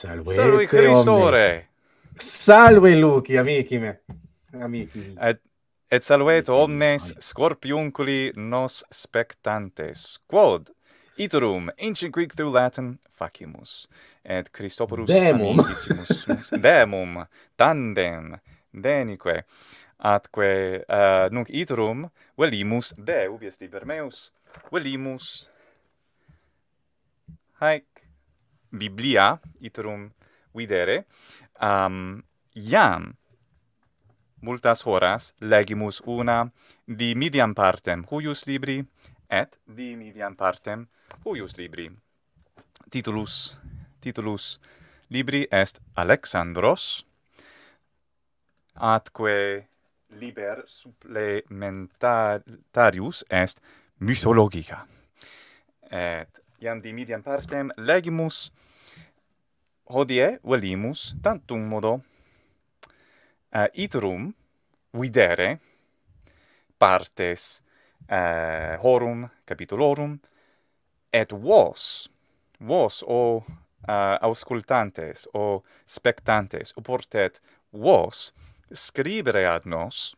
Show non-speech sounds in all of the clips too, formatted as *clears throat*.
Salve, Christore. Cristore! Salve, Luci, amici me! Amici. Et, et salvet omnes scorpiunculi nos spectantes, quod iterum ancient Greek through Latin facimus, et Christophorus amicissimus demum tandem denique, atque uh, nunc iterum velimus de ubi est liber meus, velimus haec biblia iterum videre um iam multas horas legimus una di medium partem huius libri et di medium partem huius libri titulus titulus libri est alexandros atque liber supplementarius est mythologica et iam di medium partem legimus hodie velimus tantum modo uh, iterum videre partes uh, horum capitulorum et vos vos o uh, auscultantes o spectantes oportet vos scribere ad nos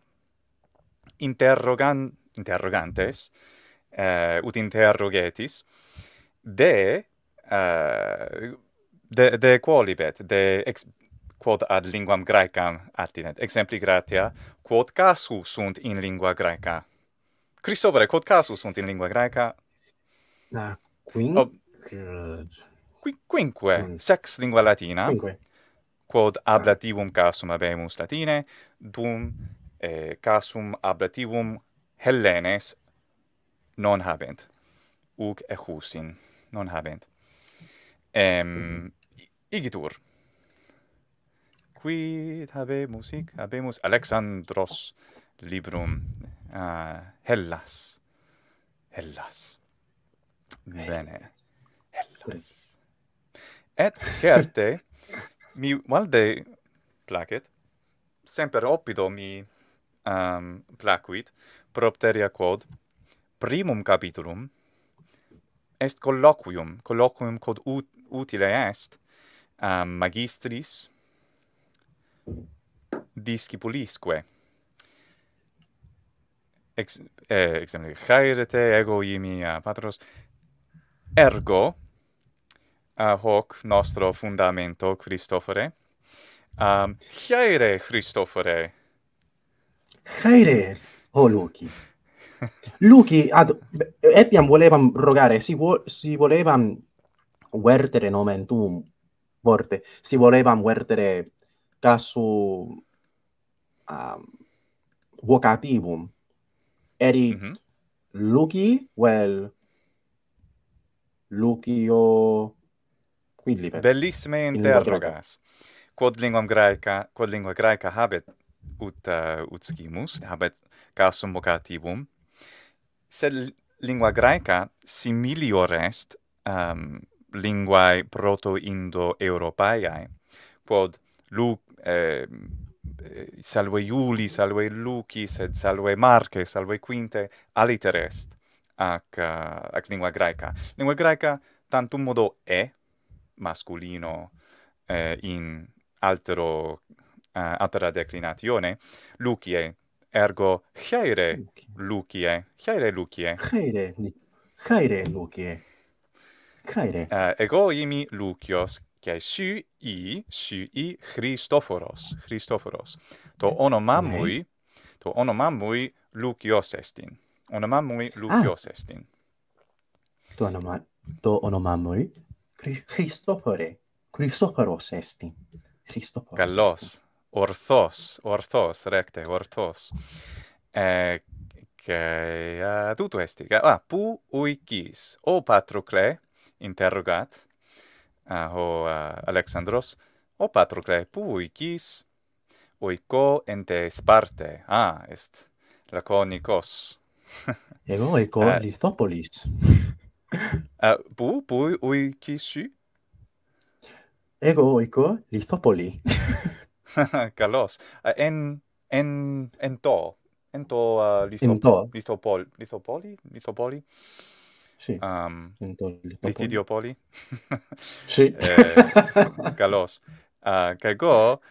interrogan interrogantes uh, ut interrogetis de uh, de de qualibet de ex quod ad linguam graecam attinet exempli gratia quod casu sunt in lingua graeca Christopher quod casu sunt in lingua graeca na quin oh, quinque sex lingua latina quinque quod ah. ablativum casum habemus latine dum eh, casum ablativum hellenes non habent uc ejusin non habent em mm igitur. Quid habemus hic? Habemus Alexandros librum uh, Hellas. Hellas. Bene. Hellas. Et certe, mi valde placet, semper opido mi um, placuit, propteria quod primum capitulum est colloquium, colloquium quod ut, utile est, um, magistris discipulisque ex eh, exemple haerete ego imi uh, patros ergo uh, hoc nostro fundamento Christophore um haere Christophore haere o oh, luki *laughs* luki ad etiam volevam rogare si vo si volevam vertere nomen tuum forte. Si voleva muertere caso um, vocativum, eri mm -hmm. luci, well, lucio quilliver. Bellissime interrogas. Quod lingua graeca, quod lingua graeca habet ut, uh, ut scimus, habet casum vocativum, sed lingua graeca similior est um, linguae proto-indo-europaeae, quod luc eh, salve Iuli, salve Luci, sed salve Marce, salve Quinte, aliter est ac, uh, ac lingua graeca. Lingua graeca tantum modo e, masculino eh, in altero uh, eh, altera declinatione, Lucie, ergo chaire Lucie, chaire Lucie. Chaire, chaire Lucie. Luci caere. Uh, ego imi Lucios, cae sui i, sy Christophoros, Christophoros. To onoma to onoma mui Lucios estin. Onoma mui ah. Lucios ah. estin. To onoma, to onoma Christophore, Christophoros estin. Christophoros estin. Gallos. Orthos, orthos, recte, orthos. Eh, e... ja, eh, tutu esti. Ah, pu uikis, o patrocle, interrogat uh, ho uh, Alexandros o patrocle pui quis oiko ente sparte ah est laconicos ego oiko uh, *laughs* lithopolis uh, *laughs* pu pu ui ego oiko lithopoli calos *laughs* uh, en en en to en to uh, lithopoli lithopoli sì. Um, Litidiopoli. *laughs* sì. eh, galos. Uh, ah, Cago,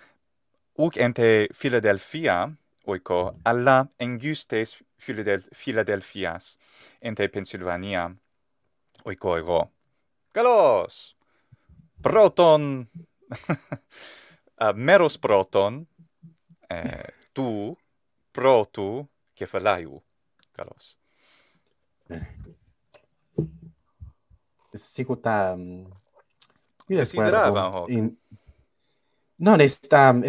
uc ente Philadelphia, oico, alla engustes Philadel Philadelphias, ente Pennsylvania, oico ego. Galos! Proton! uh, *laughs* meros proton, eh, tu, protu, kefalaiu. Galos. Bene. Det är sikkert där... Non, No,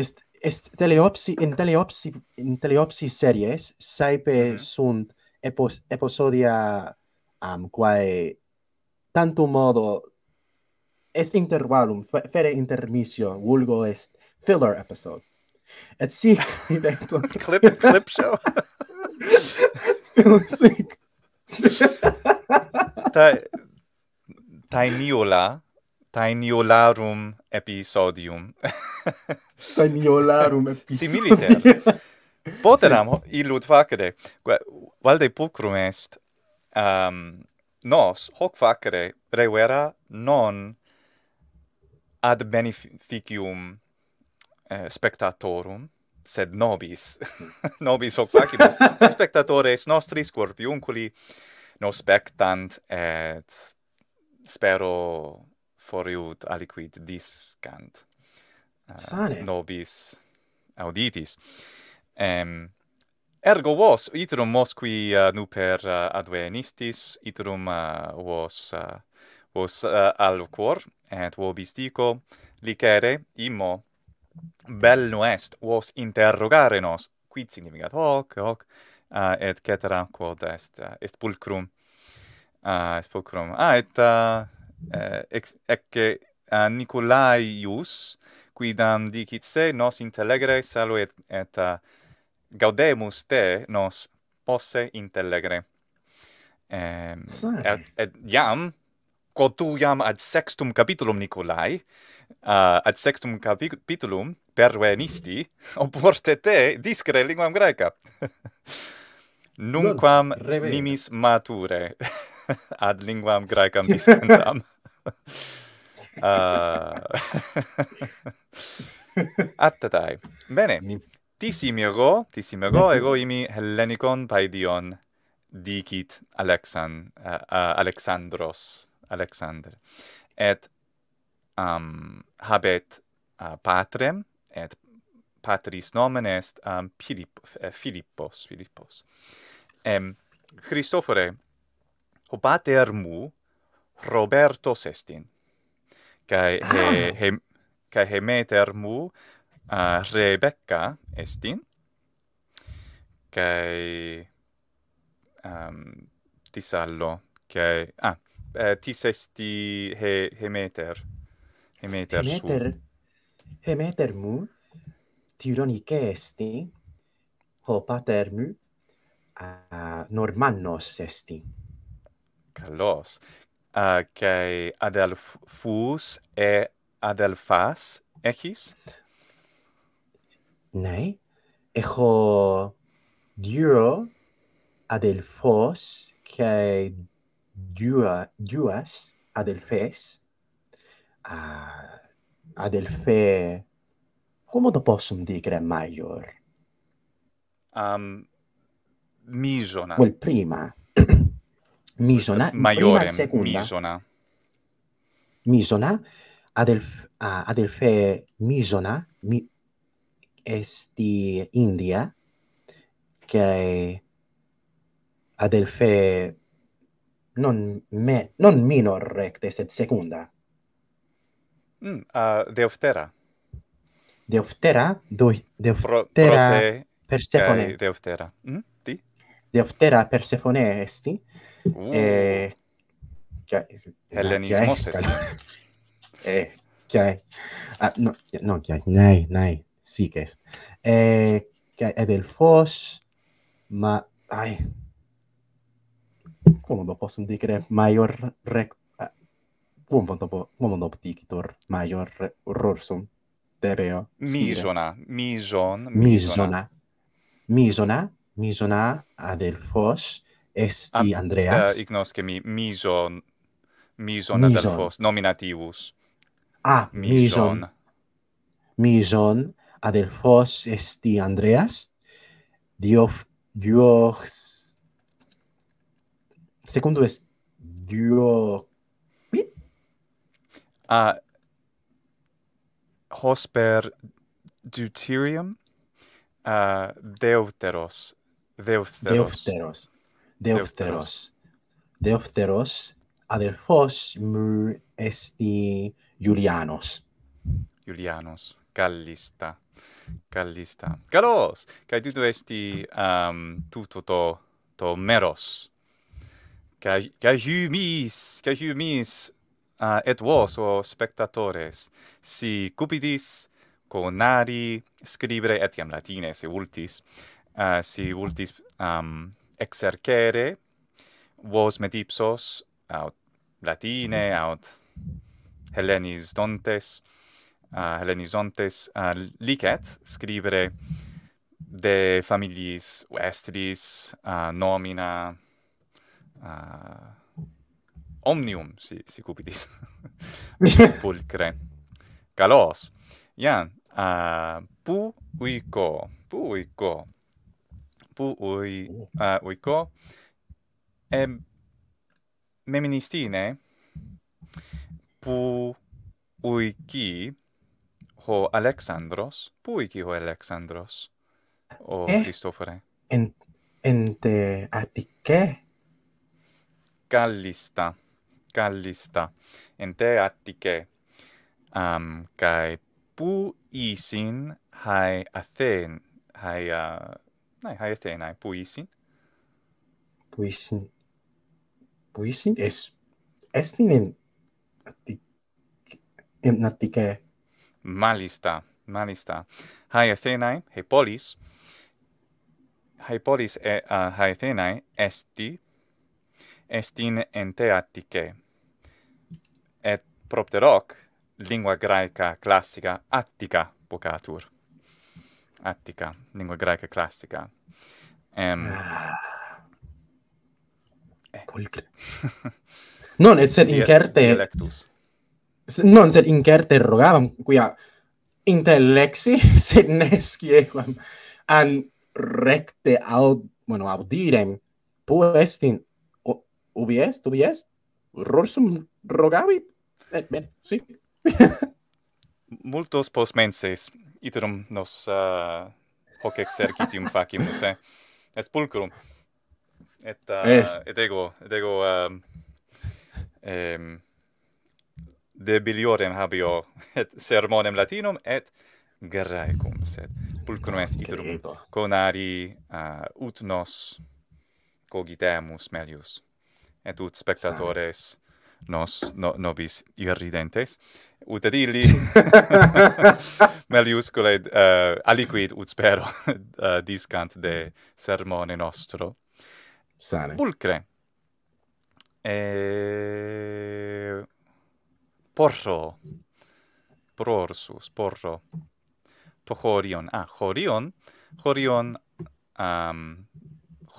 Est teleopsi en teleopsi in teleopsi series saipe mm -hmm. sunt epos, episodia am um, quae tanto modo est intervallum fere intermissio vulgo est filler episode et sic *laughs* Clip, clip show. *laughs* Filler Tainiola, Tainiolarum episodium. *laughs* Tainiolarum episodium. Similiter. Poteram *laughs* illud facere, valde pucrum est, um, nos hoc facere revera non ad beneficium eh, spectatorum, sed nobis, *laughs* nobis hoc facimus, spectatores nostris corpiunculi, nos spectant et spero foriut aliquid discant. Uh, Nobis auditis. Um, ergo vos, iterum vos qui uh, nuper uh, advenistis, iterum uh, vos, uh, vos uh, et vobis dico, licere, immo, bel est vos interrogare nos, quid significat hoc, hoc, uh, et cetera, quod est, est pulcrum, Ah, es pol crom. Ah, et uh, eh, ec, ecce uh, eh, Nicolai Ius, quidam dicit se, nos intelegre salu et, et uh, gaudemus te nos posse intelegre. Ehm et, et quod tu iam ad sextum capitulum, Nicolai, uh, ad sextum capitulum pervenisti, *laughs* oporte te discre linguam greca. *laughs* Nunquam Nunquam nimis mature. *laughs* *laughs* ad linguam graecam discentam. uh... *laughs* Ah. *laughs* Atta tai. Bene. Tisimiro, ego, tisim ego, ego imi hellenikon paidion dicit Alexan, uh, uh, Alexandros, Alexander. Et um, habet uh, patrem, et patris nomen est um, Philippos, Philippos. Em, Christofore, o pater mu Roberto Sestin. Kai ah. he he kai he meter mu uh, Rebecca Estin. Kai ehm um, ti sallo che ah eh, ti sesti he he meter he meter su he meter mu ti che esti ho pater mu a uh, normanno sesti calos a uh, kai adelfus e adelfas echis nei echo duro adelfos kai dua duas adelfes a ah, adelfe como do posso me dire maior am um, misona quel prima misona maiore misona misona adel uh, adelfe misona mi esti india che adelfe non me non minor recte sed secunda mm, uh, deoftera deoftera do deoftera pro, pro te, persefone deoftera mm, di deoftera persefone esti Uh. Eh, oh. E che ellenismo se *laughs* Eh, E che ah, no no che nei nei sì che e eh, che è del fos ma ai come lo posso dire maior rec Buon punto, buon punto, maior rorsum, debeo. Misona, mison, misona. Misona, misona, misona, adelfos. Ah, esti Andreas? Uh, mi mison mison, mison. adelfos nominativus. Ah, mison. Mison adelfos esti Andreas. dio, Dios Secundo est Dio A uh, hosper deuterium uh, deuteros, deuteros deopteros. Deopteros adelphos mr esti Julianos. Julianos callista. Callista. Galos, kai tuto esti um tuto to to meros. Kai kai humis, kai humis uh, et vos o spectatores si cupidis conari scribere etiam latines, se ultis uh, si ultis um, exercere vos med ipsos aut latine mm-hmm. aut hellenis dontes uh, hellenis dontes uh, licet scribere de familiis vestris uh, nomina uh, omnium si si cupidis *laughs* *laughs* pulcre calos ian yeah. uh, pu uico pu uico tempo oi oh. a uh, ui co e meministine pu qui ho alexandros pu ui qui ho alexandros o eh, cristofore en en te atike callista callista en te atike um kai pu isin hai athen hai uh, Nei, hai te nei, puisin. Puisin. Puisin es es nin in in natike malista, malista. Hai te nei, he polis. Hai polis e uh, hai te nei esti estin en te attike. Et propter hoc lingua graeca classica attica vocatur. Attica, lingua greca classica. Ehm eh. *laughs* non et sed in certe electus. Non sed in certe rogavam quia intellexi *laughs* sed nesci an recte aut bueno audirem puest in ubi est ubi est rorsum rogavit et bene sic multos post menses iterum nos uh, hoc exercitium facimus eh? est pulcrum et uh, yes. et ego et ego um, debiliorem habio et sermonem latinum et graecum sed pulcrum est iterum conari uh, ut nos cogitemus melius et ut spectatores Sane nos no, nobis irridentes ut ad illi *laughs* melius uh, eh, aliquid ut spero uh, *laughs* discant de sermone nostro sane pulcre e eh, porro prorsus porro to horion a ah, horion horion um ehm,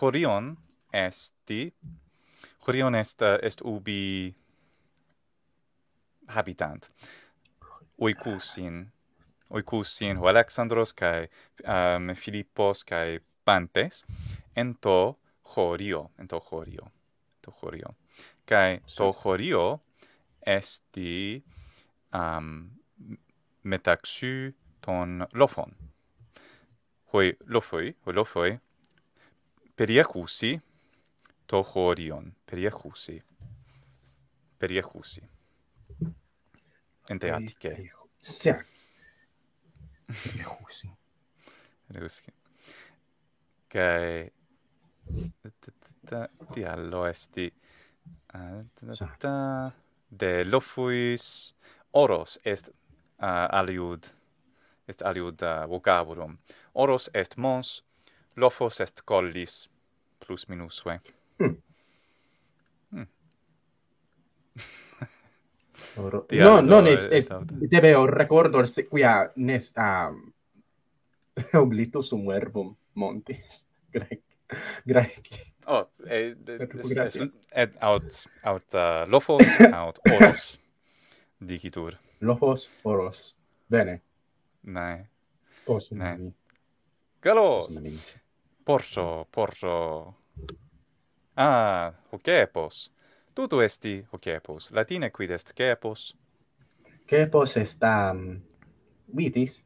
horion est di horion est est ubi habitant oikusin oikusin ho alexandros kai um, ehm, philippos kai pantes en to chorio en to chorio to Horio. kai to chorio esti um, metaxu ton lofon hoi lofoi hoi lofoi periacusi to chorion periacusi periacusi en teati ke. Sia. Ne husi. ti allo esti eh, de lofuis oros est uh, aliud est aliud uh, eh, vocabulum oros est mons lofos est collis plus minus we hm. hm. *laughs* No, no, non eh, es, es, es debe o recordo se qui a nes ah, *laughs* oblito su montis *laughs* grec grec oh eh, et et out out uh, ah, lofos out *coughs* oros digitur lofos oros bene nae os nae galos porso porso ah hoquepos pos. Tutu esti o cepos. Latine quid est cepos? Cepos est um, vitis.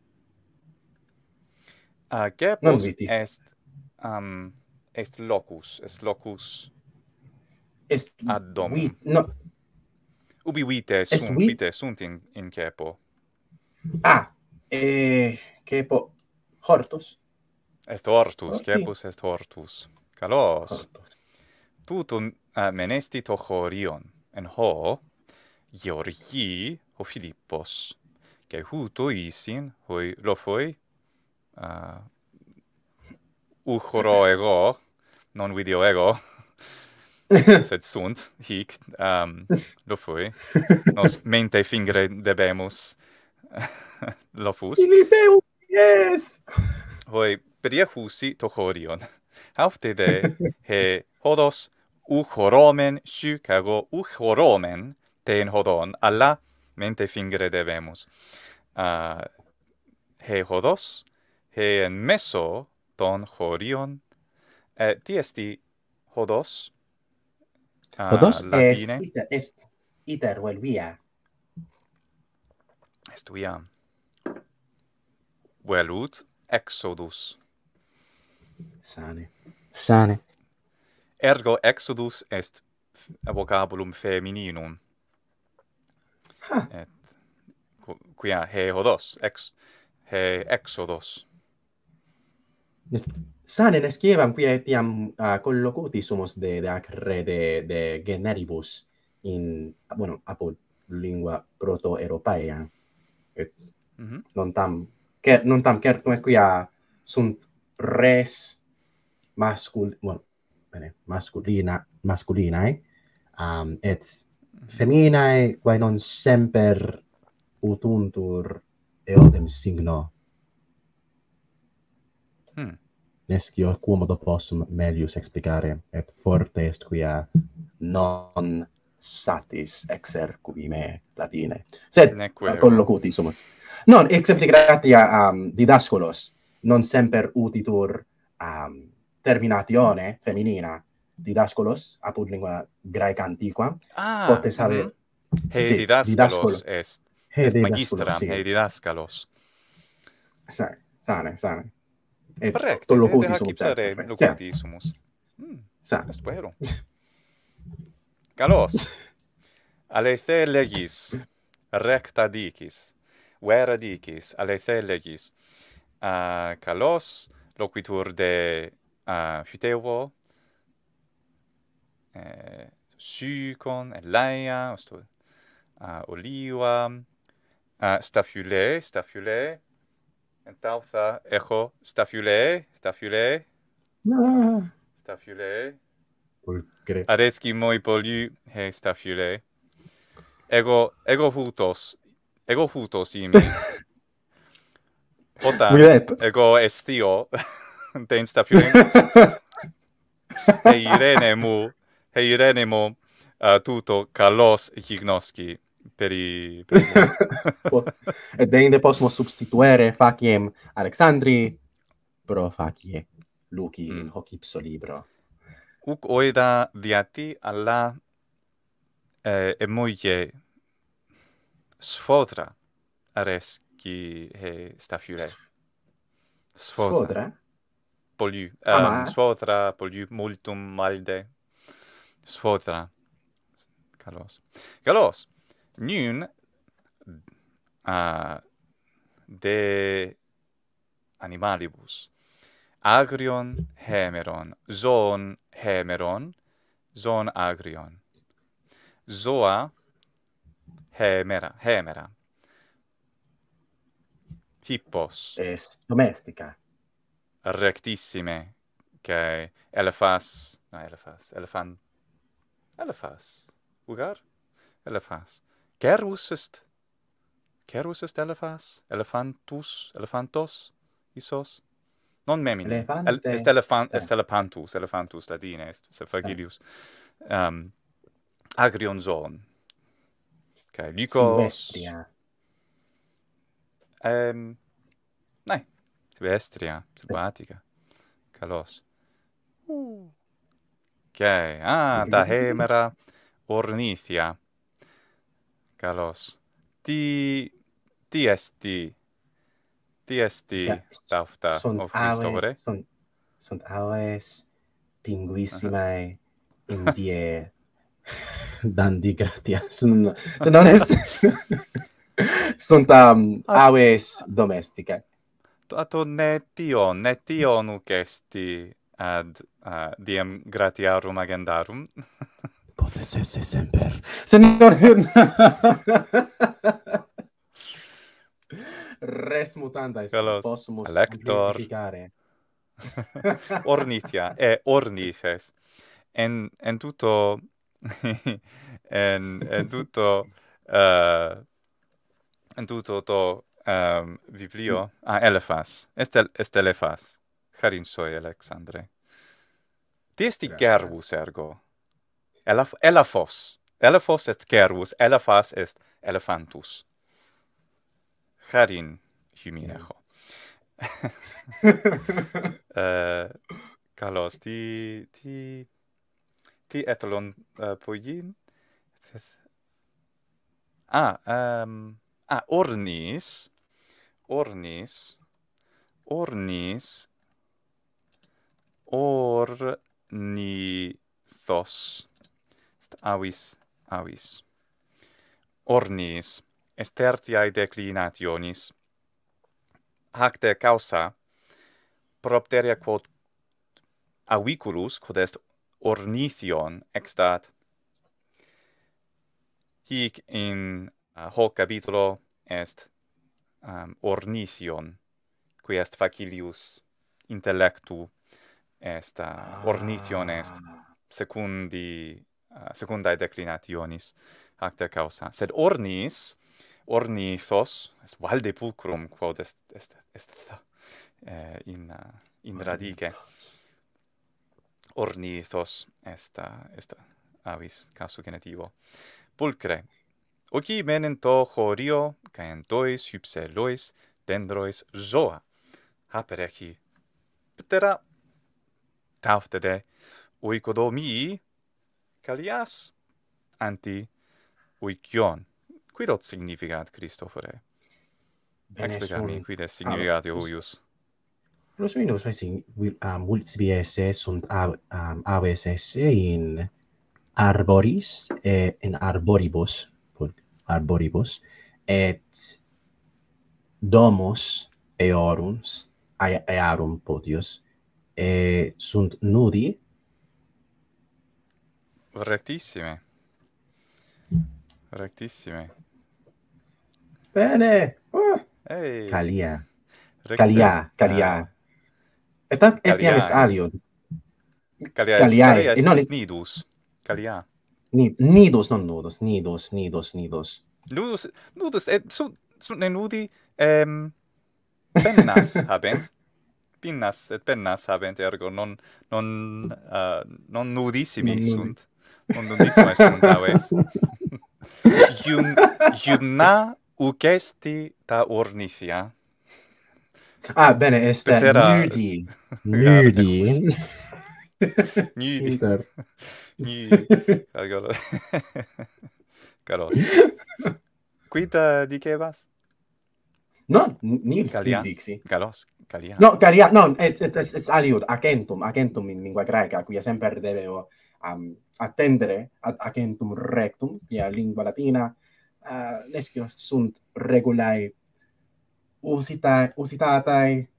A uh, cepos vitis. est um, est locus, est locus. Est ad domum. Vi, no. Ubi vite sunt, vi? sunt in, in cepo. Ah, e cepo hortus. Est hortus, cepus est hortus. Calos. Hortus tutum eh, menesti to chorion. En ho, Georgii, o Filippos, cae huto isin, hoi lo foi, eh, uchoro ego, non video ego, *laughs* sed sunt hic, ehm, lo foi, nos mente fingere debemus *laughs* lo fus. Filippe, yes! Hoi, peria chusi to chorion. Aptide, *laughs* he hodos u horomen shu kago u horomen ten hodon alla mente fingere debemos uh, ah, he hodos he en meso ton horion et eh, ti esti hodos uh, hodos latine. iter ita es ita estuia vuelut exodus sane sane ergo exodus est vocabulum femininum. Huh. Et quia he hodos, ex, he exodos. Just, sane nescevam quia etiam uh, collocuti sumus de, de ac re de, de generibus in, bueno, apul lingua proto-europaea. Et mm -hmm. non tam, ker, non tam certum est quia sunt res mascul, bueno, bene, masculina, masculina, eh? um, et femina e quae non semper utuntur eodem signo. Hmm. Nescio quomodo possum melius explicare, et forte est quia non satis exer me latine. Sed, collocuti, sumus. Non, exempli gratia um, didascolos, non semper utitur um, terminatione femminina didascolos apud lingua graeca antiqua ah, pote sabe mm. Mm-hmm. he sí, didascolos es he est magistra sí. he didascalos sa sane sane et Correct. tollo cuti sum sare lo sa est kalos alethe legis recta dicis vera dicis alethe legis a uh, loquitur de a ah, fiteo oh. eh su con elia eh, o sto a ah, oliva a ah, staffule echo staffule staffule staffule cre areski moi poli he staffule ego ego futos ego futos imi, pota, *laughs* Ota, ego estio. *laughs* de *laughs* insta più in *laughs* e irene mu e irene mu uh, tutto calos gignoski per i per e de inde possiamo substituere faciem alexandri pro fakie luki mm. hoc ipso libro uc oida diati alla eh, e moglie sfodra aresci he sta fiure sfodra? poliu um, eh, ah, sfodra poliu multum malde sfodra calos calos nun uh, ah, de animalibus agrion hemeron zoon hemeron zoon agrion zoa hemera hemera hippos es domestica rectissime che elefas no elefas elefan elefas ugar elefas kerus est kerus est elefas elefantus elefantos isos non me elefantus, est elefant eh. est elefantus elefantus ladine est sephagilius eh. um agrion zoon kai lycos ehm um, nei Vestria, Subatica, Kalos. Okay. Ah, da *laughs* hemera ornithia. Kalos. Ti ti esti ti esti yeah. of Christovere. sunt aves pinguissimae in die *laughs* dandi gratia se non est sunt *laughs* ah. aves domesticae ato ne netio ne tio nucesti ad uh, diem gratiarum agendarum *laughs* potes esse semper senior *laughs* res mutanda possumus lector *laughs* ornitia e ornifes en en tutto en en tutto uh, en tutto to um, Biblio, mm. ah, Elephas, est, el, Harin Elephas, Alexandre. Ti esti yeah. ergo, Elafos. Elephos, Elephos est gerbus, Elephas est elephantus. Harin, humineho. Yeah. Mm. *laughs* *laughs* uh, Carlos, ti, ti, ti etalon uh, eh, poigin? Ah, um, ah, ornis, Ornis, ornis, ornithos. Est avis, avis. Ornis est tertiae declinationis. Hacte causa propteria quod aviculus, quod est ornithion, extat. Hic in uh, hoc capitulo est um, ornithion, qui est facilius intellectu est uh, ornithion est ah. secundi uh, secundae declinationis acta causa sed ornis ornithos es valde pulcrum quod est est est th, eh, in uh, in radice ornithos est uh, est uh, avis casu genetivo pulcre Okay, men to horio, kaento is subselois, dendrois zoa. Ha pare aqui. Petra tafta de, Kalias anti uikyon. Quidot significat Christopher? Exactly, quid est ah, significat eoius? Plus minus, meaning will um will to be in arboris e in arboribus arboribus et domus eorum aearum podius e sunt nudi rectissime rectissime bene uh. calia calia ah. calia et et iam est alio calia calia et non nidus calia nidos non nudos nidos nidos nidos nudos nudos eh, su su ne nudi ehm pennas *laughs* habent pennas, et pennas habent ergo non non uh, non nudissimi non sunt non nudissimi sunt aves jum *laughs* jumna ucesti ta ornifia. ah bene est Petera... nudi *laughs* nudi nudi, nudi ni agora *laughs* *laughs* caro quita di che vas no ni calia Calos. calia no calia no it's it's it's aliud agentum agentum in lingua greca qui sempre deve um, attendere ad agentum rectum via lingua latina uh, nescio sunt regulae usita usitatae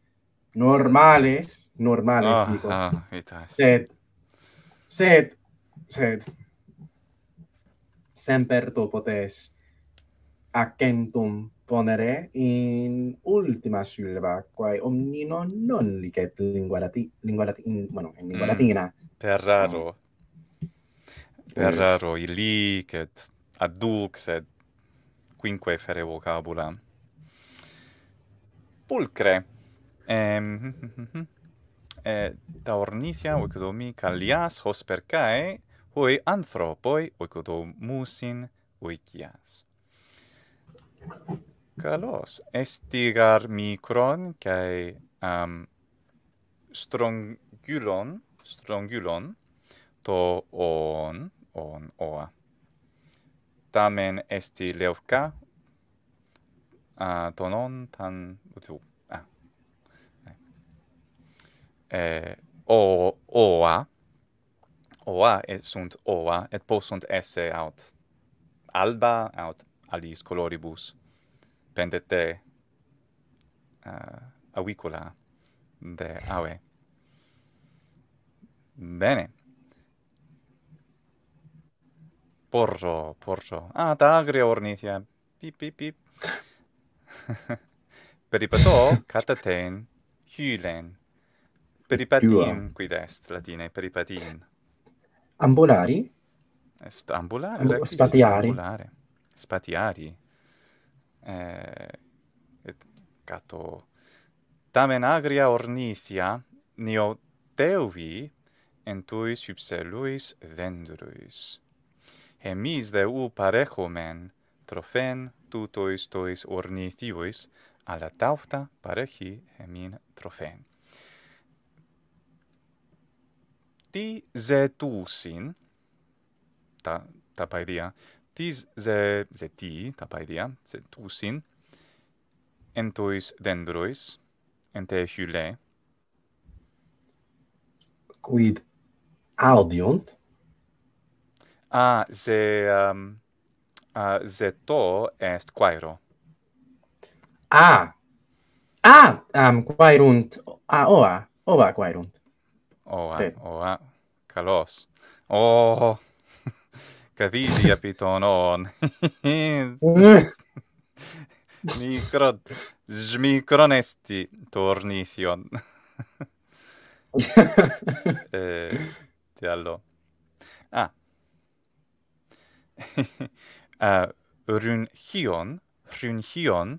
normales normales ah, dico ah, sed sed sed semper tu potes accentum ponere in ultima sylva, quae omnino non licet lingua, lingua bueno, in lingua mm, latina. Per raro. No. Oh. Per yes. raro, licet adduc, sed quinque fere vocabula. Pulcre. Ehm... *laughs* Eh, ta ornithia, mm. ucdomi, callias, oi anthropoi oikoto musin oikias. Kalos, estigar micron kai um, strongulon, strongulon, to on, on, oa. Tamen esti leuka, uh, to non tan utiu. Ah. o, oa, oa oa et sunt oa et possunt esse aut alba aut alis coloribus pendete uh, eh, auicula de ave bene porro porro ah ta agria ornithia pip pip pip *laughs* peripato cataten hylen peripatim quid est latine peripatim ambulari est ambulare amb spatiari ambulare. spatiari eh et cato tamen agria ornithia neo teuvi entuis tui subseluis vendruis hemis de u parechomen trofen tutois tois ornithiois ala tauta parehi hemin trofen ti ze tu sin ta ta paidia ti ze ze ti ta paidia ze tu sin dendrois en te quid audiont a ah, ze um, a ze to est quairo a ah. a ah, am quairunt a ah, oa oh, ah. oa quairunt Oa, sì. oa, calos. Oh, capisci, pitonon. non. Micro, smicronesti, tornicion. *laughs* eh, ti allo. Ah. uh, *laughs* runhion, runhion,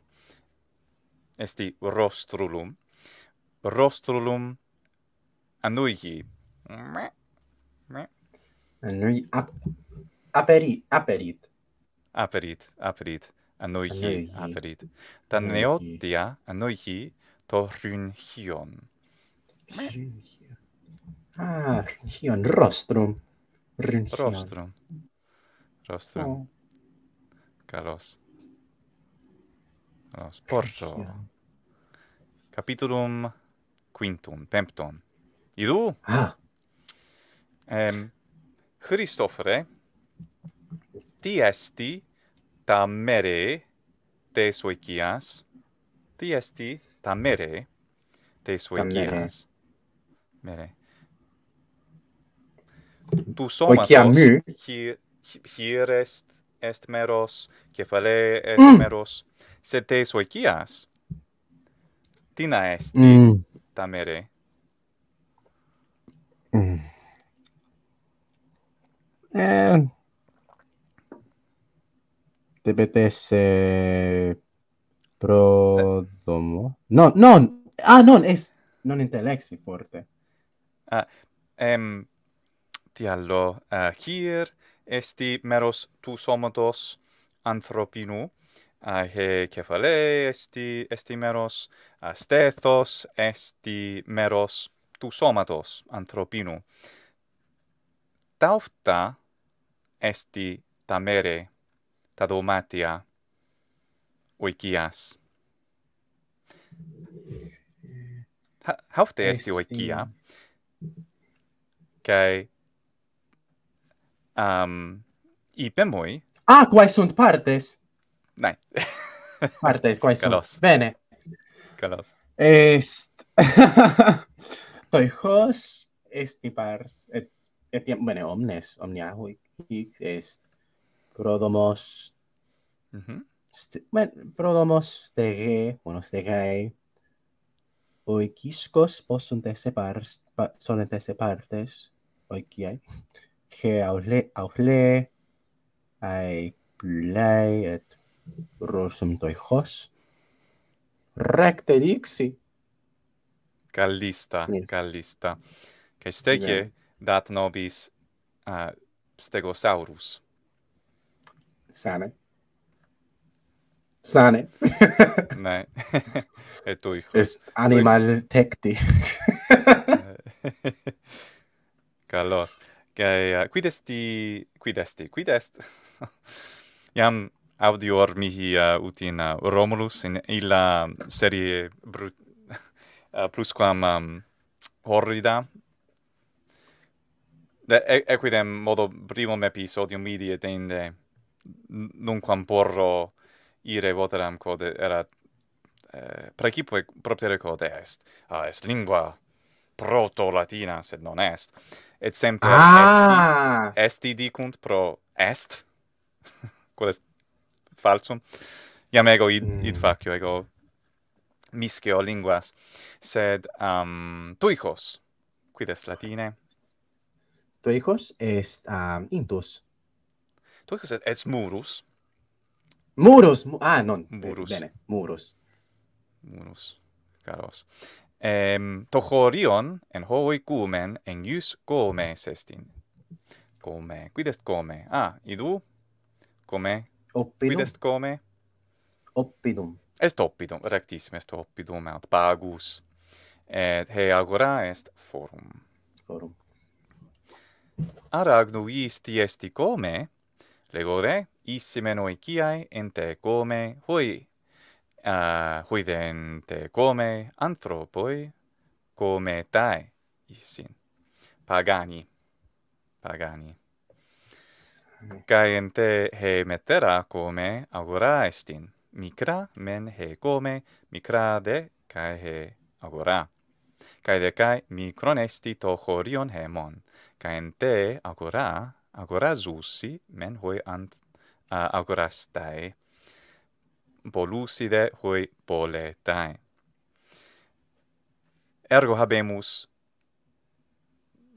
esti rostrulum, rostrulum, annuigi. Me. Eh, aperi aperit. Aperit, aperit. Annuigi aperit. Dan neotia, annuigi to rhyn Ah, hion rostrum. Rostrum. Rostrum. Oh. Galos. Porto. Capitulum quintum, pemptum. Ιδού. Χριστόφρε, τι εστί τα μέρε της οικίας, τι εστί τα μέρη της οικίας, του σώματος, χείρες εστ μέρος, κεφαλαί εστ μέρος, σε της οικίας, τι να εστί τα μέρη Eh, Debete se pro domo. Non, non, ah, non, es non intelexi forte. Ah, ehm ti allo, uh, eh, hier esti meros tu somatos anthropinu, uh, he cefale esti, esti meros, uh, stethos esti meros tu somatos anthropinu. Taufta, esti tamere tadomatia oikias hafte esti oikia kai um i pemoi ah, quais sunt partes Nei. *laughs* partes quais sunt Calos. bene calos est hoi *laughs* hos esti pars et et bene omnes omnia huic hic est prodomos mhm mm prodomos de bueno este oikiskos posunt esse pars pa, sonet esse partes oiki ai aule aule ai lei et rosum toi hos recterixi calista yes. calista che stege yeah. dat nobis uh, stegosaurus sane sane *laughs* ne *laughs* et tu hijo es animal tecti *laughs* calos que uh, qui desti qui desti qui est? iam audior mihi uh, utina uh, romulus in illa serie brut uh, plusquam um, horrida e equidem modo primum episodium media deinde nunquam porro ire voteram quod erat eh, precipue propere quod est. Ah, est lingua proto latina sed non est et semper ah! esti, esti dicunt pro est *laughs* quod est falsum iam ego id, mm. id facio ego miscio linguas sed um, tuicos quid est latine tu hijos es intus. Tu hijos es, es murus. Murus, ah, non, eh, murus. bene, murus. Murus, caros. Um, tochorion en hoi kumen en ius come sestin. Come, quid est come? Ah, idu? Come? Oppidum. Quid est come? Oppidum. Est oppidum, rectissime est oppidum, aut pagus. Et he agora est forum. Forum agnu isti esti come, legore issimen oiciae ente come hoi, uh, hoi ente come anthropoi come tae isin. Pagani. Pagani. Cae ente he metera come agora estin. Micra men he come micrade cae he agora. Cae decae micron esti to chorion hemon ca in te agora agora men hoi ant uh, agorastai hui, hoi tae. ergo habemus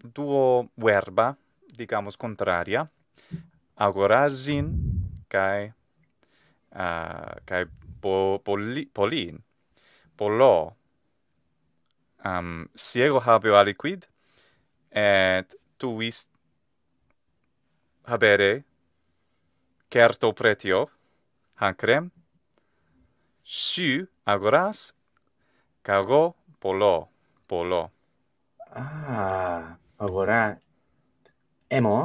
duo verba digamos contraria agorazin kai uh, kai bo, boli, polin polo am um, siego habeo aliquid et tu vis habere certo pretio hancrem su agoras cago polo polo ah agora emo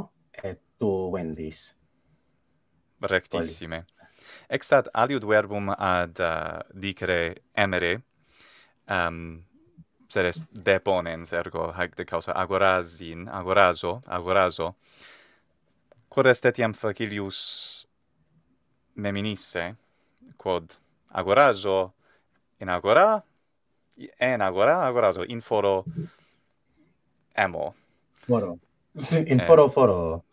et tu vendis rectissime extat aliud verbum ad uh, dicere emere um, sed est deponens, ergo, haec de causa agorazin, agorazo, agorazo, quod est etiam facilius meminisse, quod agorazo in agora, en agora, agorazo, in foro emo. Foro. Eh. In foro, foro.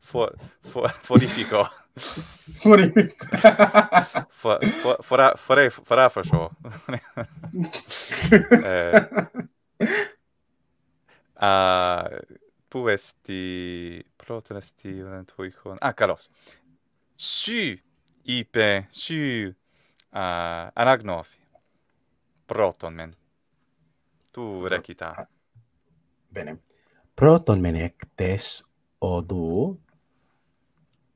for, *laughs* for, forifico. *laughs* Fori... Fora, fora, fora, fora, fora, fora, tu esti protesti un tuo icon ah carlos su ipe su a uh, anagnofi proton men tu rekita bene proton men ectes o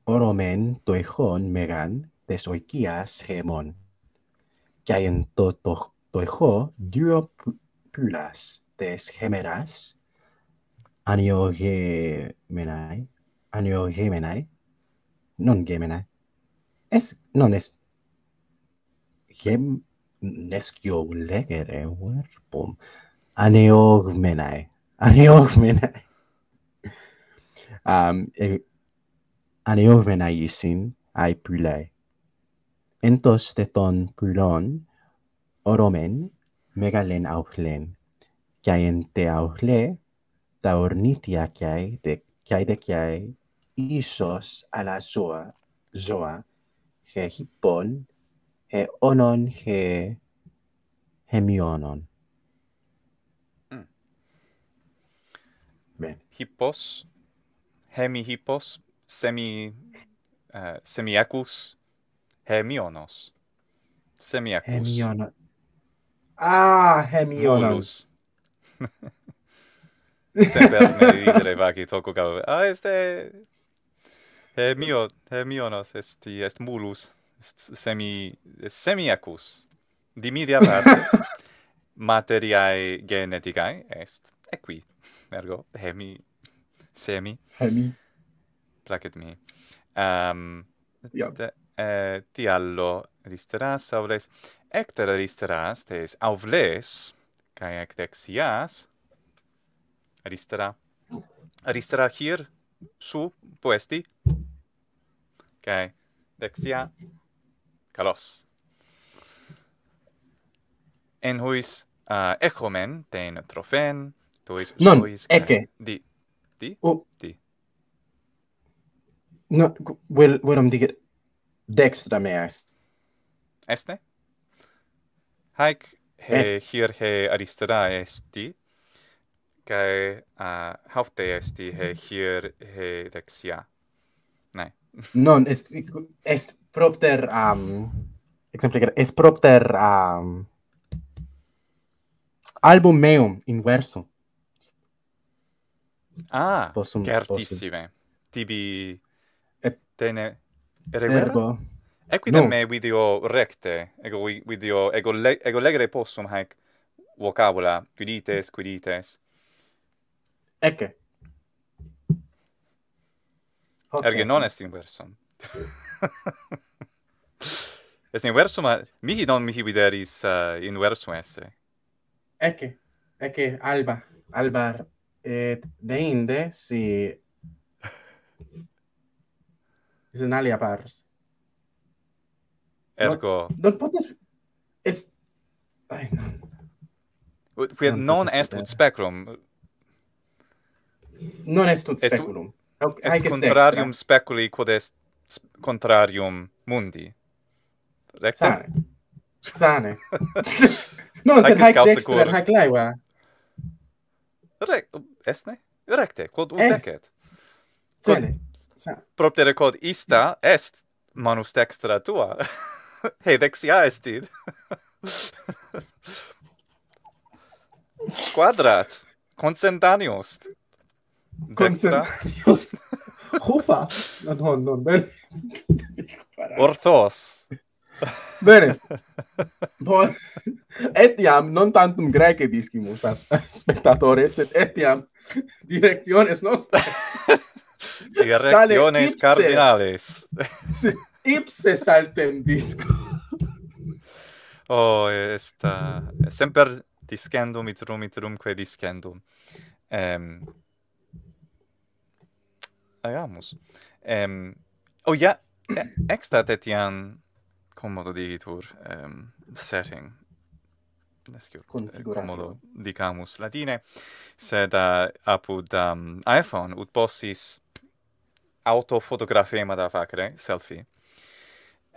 oromen toijón megan desoikias gemon. Caen toijo duopulas des gemeras Anio aniogemenai non gemenai es non es gem nescio legere menai, Anio menai. um, *laughs* ανεώμενα αι πουλέ. Εντός τον πουλών, ορόμεν μεγαλέν αυχλέν, και εν τε αυχλέ, τα ορνίτια καί δε καί, ίσως αλλά ζώα, ζώα, χε χιπών, χε όνον χε χεμιώνον. Χιππός, χέμι semi uh, eh, semi equus hemionos semi equus ah hemionos *laughs* sempre me dire va che tocco cavo a ah, este hemio hemionos est est mulus est semi est semi equus di media parte *laughs* materiae geneticae est e qui ergo hemi semi hemi placet mi. Ehm de eh ti allo risteras aures ectere risteras tes aufles kai dexias. ristera ristera hier su puesti kai dexia Calos. en huis uh, echomen ten trofen tois sois ek di di oh. di No, vel, vel diget dextra me est. Este? Haec he hier he aristera esti, cae uh, haute esti he hier he dexia. Ne. *laughs* non, est, est propter, um, exemple, est propter um, album meum in verso. Ah, possum, certissime. Tibi tene ergo ergo equi me video recte ego video ego ego legere possum hac vocabula quidites mm. quidites ecce okay. ergo non est in person *laughs* est in verso ma mihi non mihi videris uh, in verso esse ecce ecce alba albar et deinde si *laughs* in Alia Pars. Ergo. Non potes es Ay, non. Quid non, non est ut speculum. Non est ut speculum. Est, est contrarium extra. Eh? speculi quod est contrarium mundi. Recte? Sane. Sane. *laughs* non, ten haec dextra, haec laiva. Recte, est ne? Recte, quod ut decet. Sene. Quod propter record ista est manus dextra tua. *laughs* hey vexia estid. *laughs* Quadrat. Consentanius. Consentanius. *laughs* Hufa. Non, non, non. Bene. Orthos. Bene. Bon. Etiam, non tantum greche discimus as spectatores, et etiam directiones nostre. Direcciones ipse. cardinales. sí. *laughs* Ipse saltem disco. oh, esta... Semper discendum, iterum, iterum, que discendum. Um, hagamos. Um, oh, ja, yeah. extra tetian, comodo digitur, um, setting. Nescio, eh, comodo dicamus latine, sed uh, apud um, iPhone ut possis autofotografema da facere, selfie,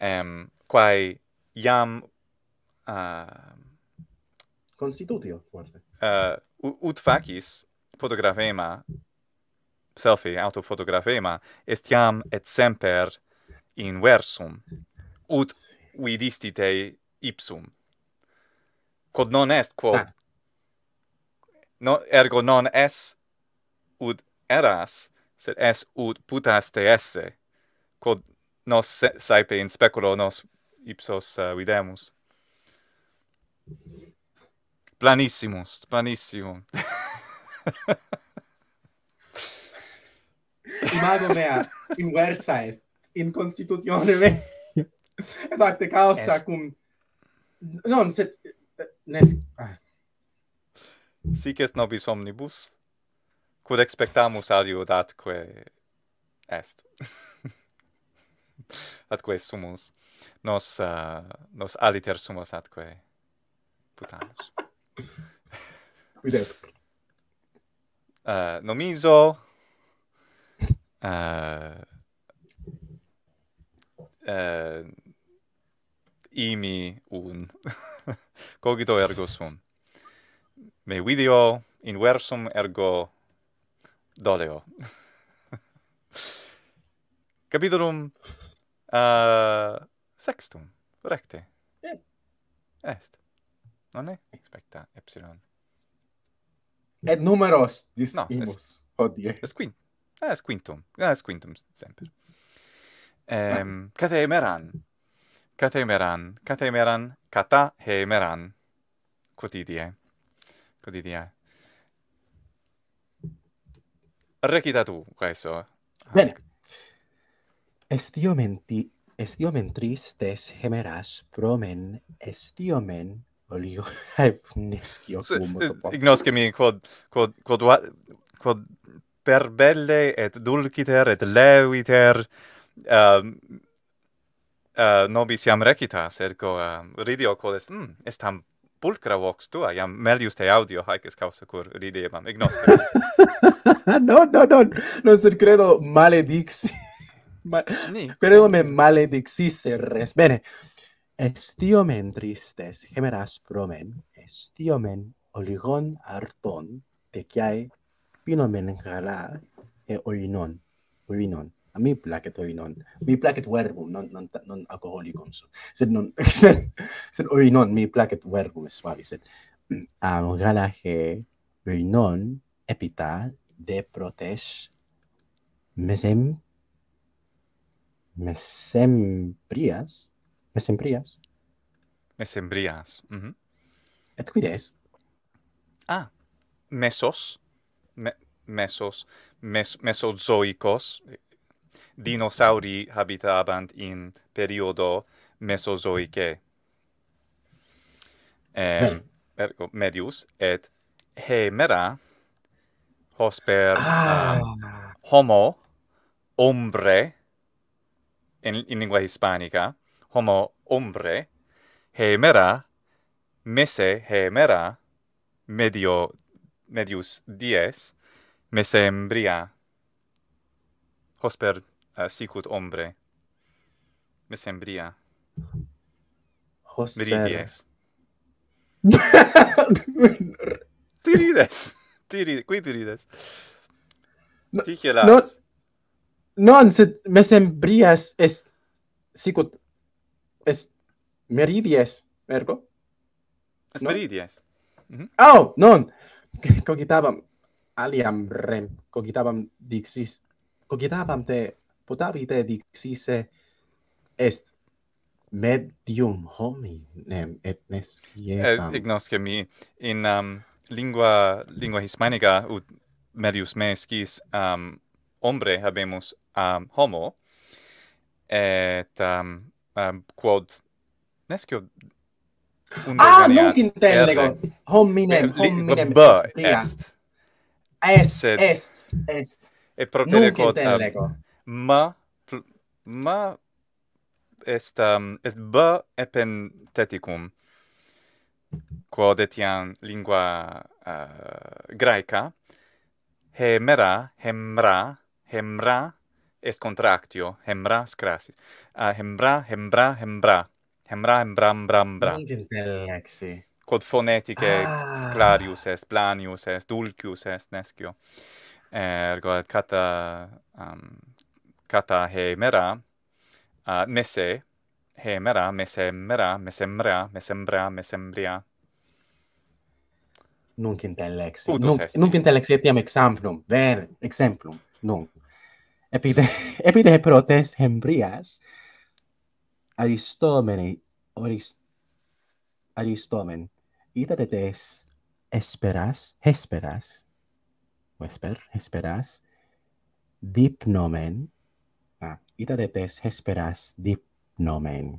um, quae iam... Uh, Constitutio, forte. Uh, ut facis fotografema, selfie, autofotografema, est iam et semper in versum, ut vidisti te ipsum. Quod non est, quod... Sa. No, ergo non es, ut eras, sed es ut putas te esse, quod nos saepe in speculo nos ipsos uh, videmus. Planissimus, planissimum. *laughs* Imago mea, in versa est, in constitutione mea, et *laughs* acte causa est. cum... Non, sed... Eh, nes... Ah. Sic est nobis omnibus quod expectamus aliud datque est *laughs* atque sumus nos uh, nos aliter sumus atque putamus videt *laughs* uh, nomiso uh, uh, imi un *laughs* cogito ergo sum me video in versum ergo doleo. Oh. Capitulum uh, sextum, recte. Yeah. Est. Non è expecta epsilon. Et numeros, dis no, imus. Odie. Es quint. Ah, eh, es quintum. Ah, es quintum, sempre. Um, cate emeran. Cate emeran. Cata heemeran. Quotidie. Quotidie. Quotidie. Recita tu, questo. Ah. Bene. Estiomenti, estiomen tristes gemeras promen estiomen olio hefnischio *laughs* cum motopo. Eh, Ignosce mi quod quod quod quod quod per belle et dulciter et leviter ehm um, uh, nobis iam recitas ergo uh, ridio quod est mm, est tam pulcra vox tua, iam melius te audio haeces causa cur ridebam, ignosce. *laughs* no, no, no, non ser credo maledixi. Ma, Ni. Credo me maledixisse res. Bene, estiomen tristes, gemeras promen, estiomen oligon arton, te quiae pinomen gala e oinon, oinon a mi placet oi non mi placet verbum non non non alcoholicum so. sed non *laughs* sed, sed oi non mi placet verbum suavi sed *clears throat* am galage oi non epita de protes mesem mesem prias mesem prias mesem prias mm et quid est ah mesos me, mesos mes mesozoicos dinosauri habitabant in periodo mesozoice. Ehm, ergo medius et hemera hosper ah. uh, homo ombre in, in lingua hispanica homo ombre hemera mese hemera medio medius dies mesembria hosper uh, sicut ombre. Me sembria. hostes Meridies. *laughs* ti rides. Ti rides. Qui ti rides. No, No, non, sed me sembria es, es sicut es meridies, ergo? Es no? meridies. Mm -hmm. Oh, non. Cogitabam aliam rem. Cogitabam dixis. Cogitabam te potabite dixisse est medium hominem et nesciet et eh, ignosce mi in um, lingua lingua hispanica ut medius mescis um, ombre habemus um, homo et um, um, quod nescio ah nunc intendego hominem eh, hominem b est est est est et proterio ma ma est um, est b epenteticum quod etiam lingua uh, graeca hemera hemra hemra est contractio hemra scrasis uh, hemra hemra hemra hemra hemra hemra hemra hemra quod phonetic ah. clarius est planius est dulcius est nescio ergo et cata um, kata he mera a uh, mese he mera mese mera mese mera mese mera mese mera nunc in nunc nunc in et iam exemplum ver exemplum nunc epide *laughs* epide protes hembrias aristomeni oris aristomen ita te tes esperas hesperas, vesper, esper esperas dipnomen Itatetes hesperas dipnomen.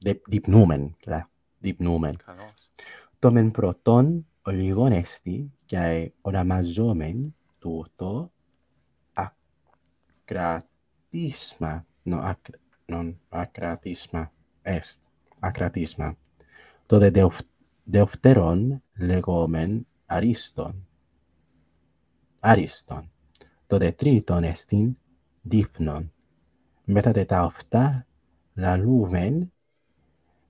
De, dipnumen, δηλαδή. Dipnumen. Καλώς. Το μεν πρωτόν ολιγόν εστι και οραμαζόμεν τούτο ακρατίσμα. Νο, ακ, νον, ακρατίσμα. Εστ. Ακρατίσμα. Το δε δεύτερον λεγόμεν αρίστον. Αρίστον. Το δε τρίτον εστιν δίπνον. Μετά τα αυτά, λαλούβεν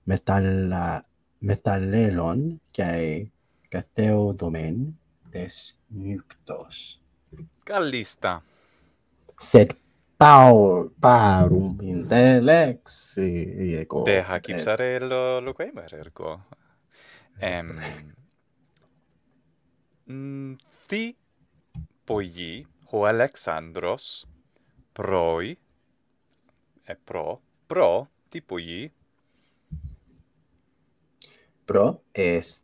με τα λέλον και καθέοδομεν της νύκτος. Καλίστα. Σε πάω πάρουν την λέξη εγώ. Te hakipsare lo, lo Τι πογεί ο Αλεξάνδρος πρώι e pro pro tipo i pro es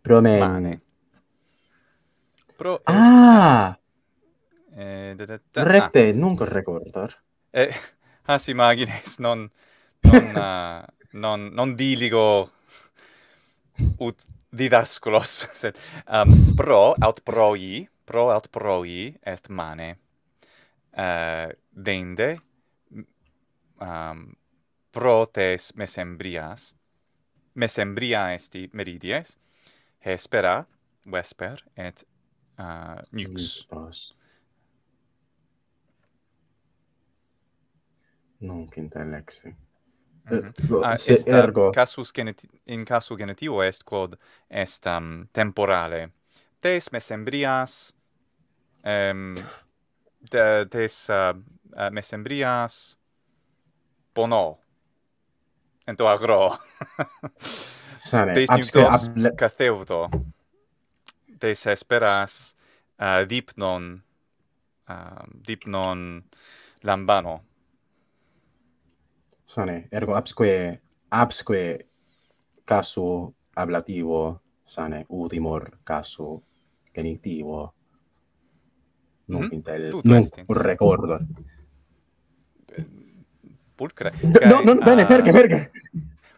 pro mane. pro es ah eh ah. recte non cor recordar e eh, *laughs* ah si magines non non uh, *laughs* non non diligo ut didasculos *laughs* sed um, pro aut proi pro aut proi est mane eh uh, dende um, protes mesembrias, mesembria esti meridies, hespera, vesper, et uh, nux. pas. Nunc intellexi. Mm -hmm. Eh, uh, ah, est ergo... casus geneti in casu genitivo est quod est um, temporale tes mesembrias em um, tes uh, uh, mesembrias bono en to agro *laughs* sane atske able cafeuto te se esperas uh, dipnon uh, dipnon lambano sane ergo absque absque casu ablativo sane ultimor casu genitivo nunc mm -hmm. intel nunc recordo mm -hmm pulcre. Kai, *laughs* no, no, bene, uh, ah. verga,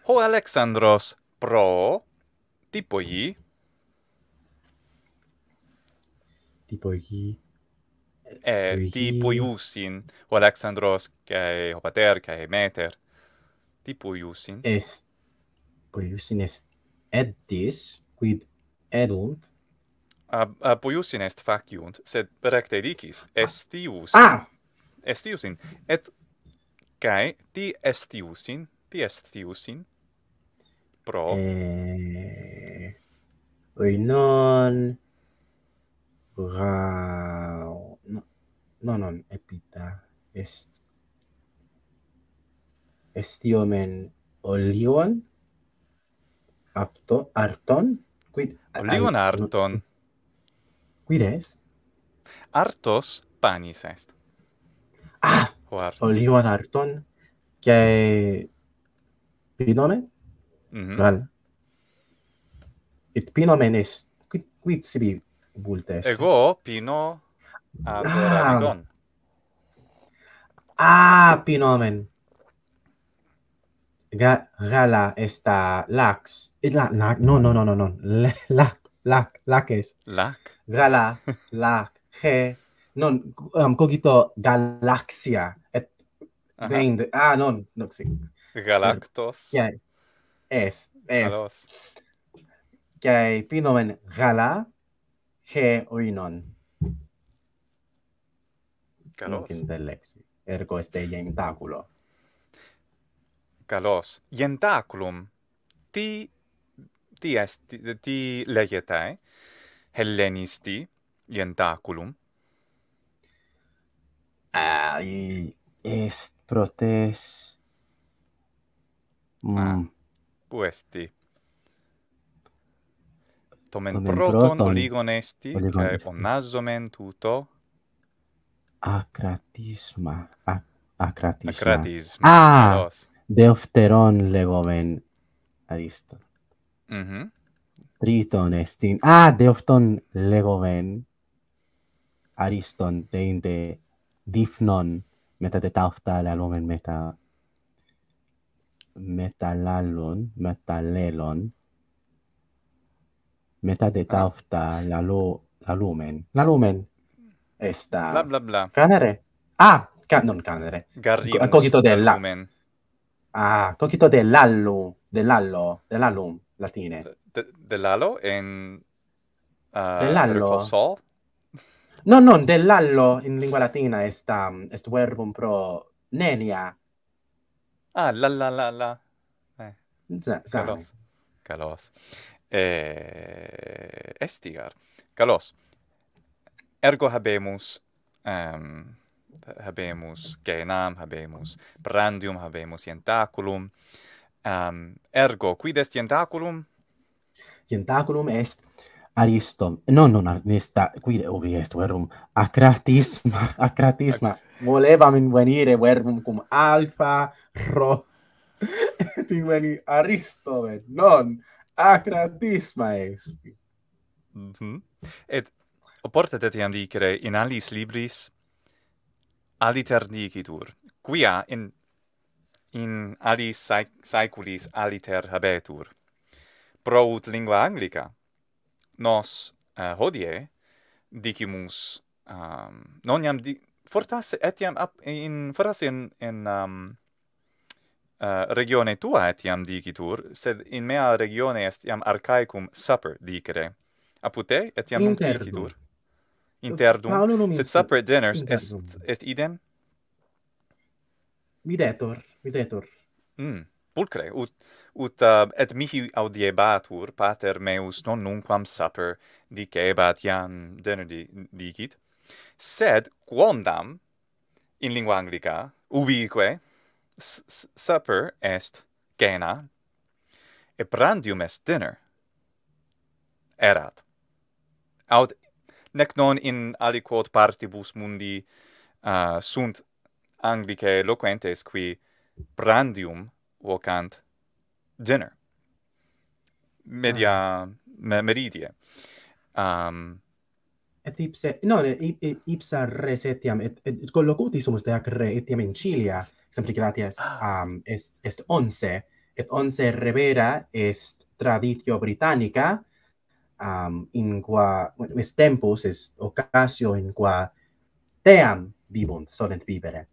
Ho Alexandros pro tipo i tipo i e eh, tipo iusin ho Alexandros kai ho pater kai meter tipo iusin est poiusin est ed dis quid edunt a uh, a uh, poiusin est faciunt sed recte dicis ah. est iusin ah! est iusin et kai ti estiusin ti estiusin pro eh oi non ra no, no, epita est estiomen olion apto arton quid olion arton quid est artos panis est ah ο Άρτον. Ο Λίγο Άρτον Et πίνομαι. Mm quid sibi Πίνομαι είναι σκουίτσι πι βούλτες. Εγώ πίνω από ah. αμυγόν. Α, ah, πίνομαι. Γα, γάλα, εστά, λάξ. Λα, λα, νο, νο, νο, νο, νο, non um, cogito galaxia et vein ah non no galactos che yeah. es es che hai pinomen gala che oinon calos in the lex ergo este yentaculo calos yentaculum ti ti est ti legetae hellenisti yentaculum ah, est protes ah, mm. ah, puesti tomen, tomen proton, proton oligon esti oligon esti. tuto acratisma ah, acratisma acratisma ah Dios. deufteron legomen aristo mhm mm triton estin ah deufton legomen Ariston deinde de tafta? Ah. ¿La lumen? meta metalalon, metalelon, de tafta? la lumen, la lumen esta bla bla bla. Canere. Ah, ca non canere. Garrimus. Cogito della lumen. Ah, cogito dell'allo, de latine. De, ah, dell'allo en uh, dell'allo. No, no, de lallo in lingua latina est um, est verbum pro nenia. Ah, la la la la. Eh. Ja, calos. Calos. Eh, estigar. Calos. Ergo habemus ehm um, habemus genam habemus brandium habemus tentaculum. Ehm um, ergo quid est tentaculum? Tentaculum est Aristom. No, non nesta, qui obi est verbum acratisma, *laughs* acratisma. Volevam in venire verbum cum alfa, ro, et *laughs* in veni non acratisma esti. Mm -hmm. Et oporte te tiam dicere in alis libris aliter dicitur, quia in, in alis saeculis aliter habetur. Pro ut lingua anglica, nos uh, hodie dicimus um, ehm, non iam di fortasse etiam ap in fortasse in in um, uh, regione tua etiam dicitur sed in mea regione est iam arcaicum supper dicere apud te etiam non dicitur interdum sed supper dinners est est idem videtor videtor mm. Pulcre, ut, ut uh, et mihi audiebatur pater meus non nunquam supper dicebat iam denedi dicit sed quondam in lingua anglica ubique supper est cena e prandium est dinner erat aut nec non in aliquot partibus mundi uh, sunt anglicae loquentes qui prandium vocant dinner media me, meridie um et ipse no et, ipsa res etiam et, et, et collocuti sumus de ac re etiam in cilia sempre gratias ah. um est est onse et once revera est traditio britannica um in qua est tempus est occasio in qua team vivunt solent vivere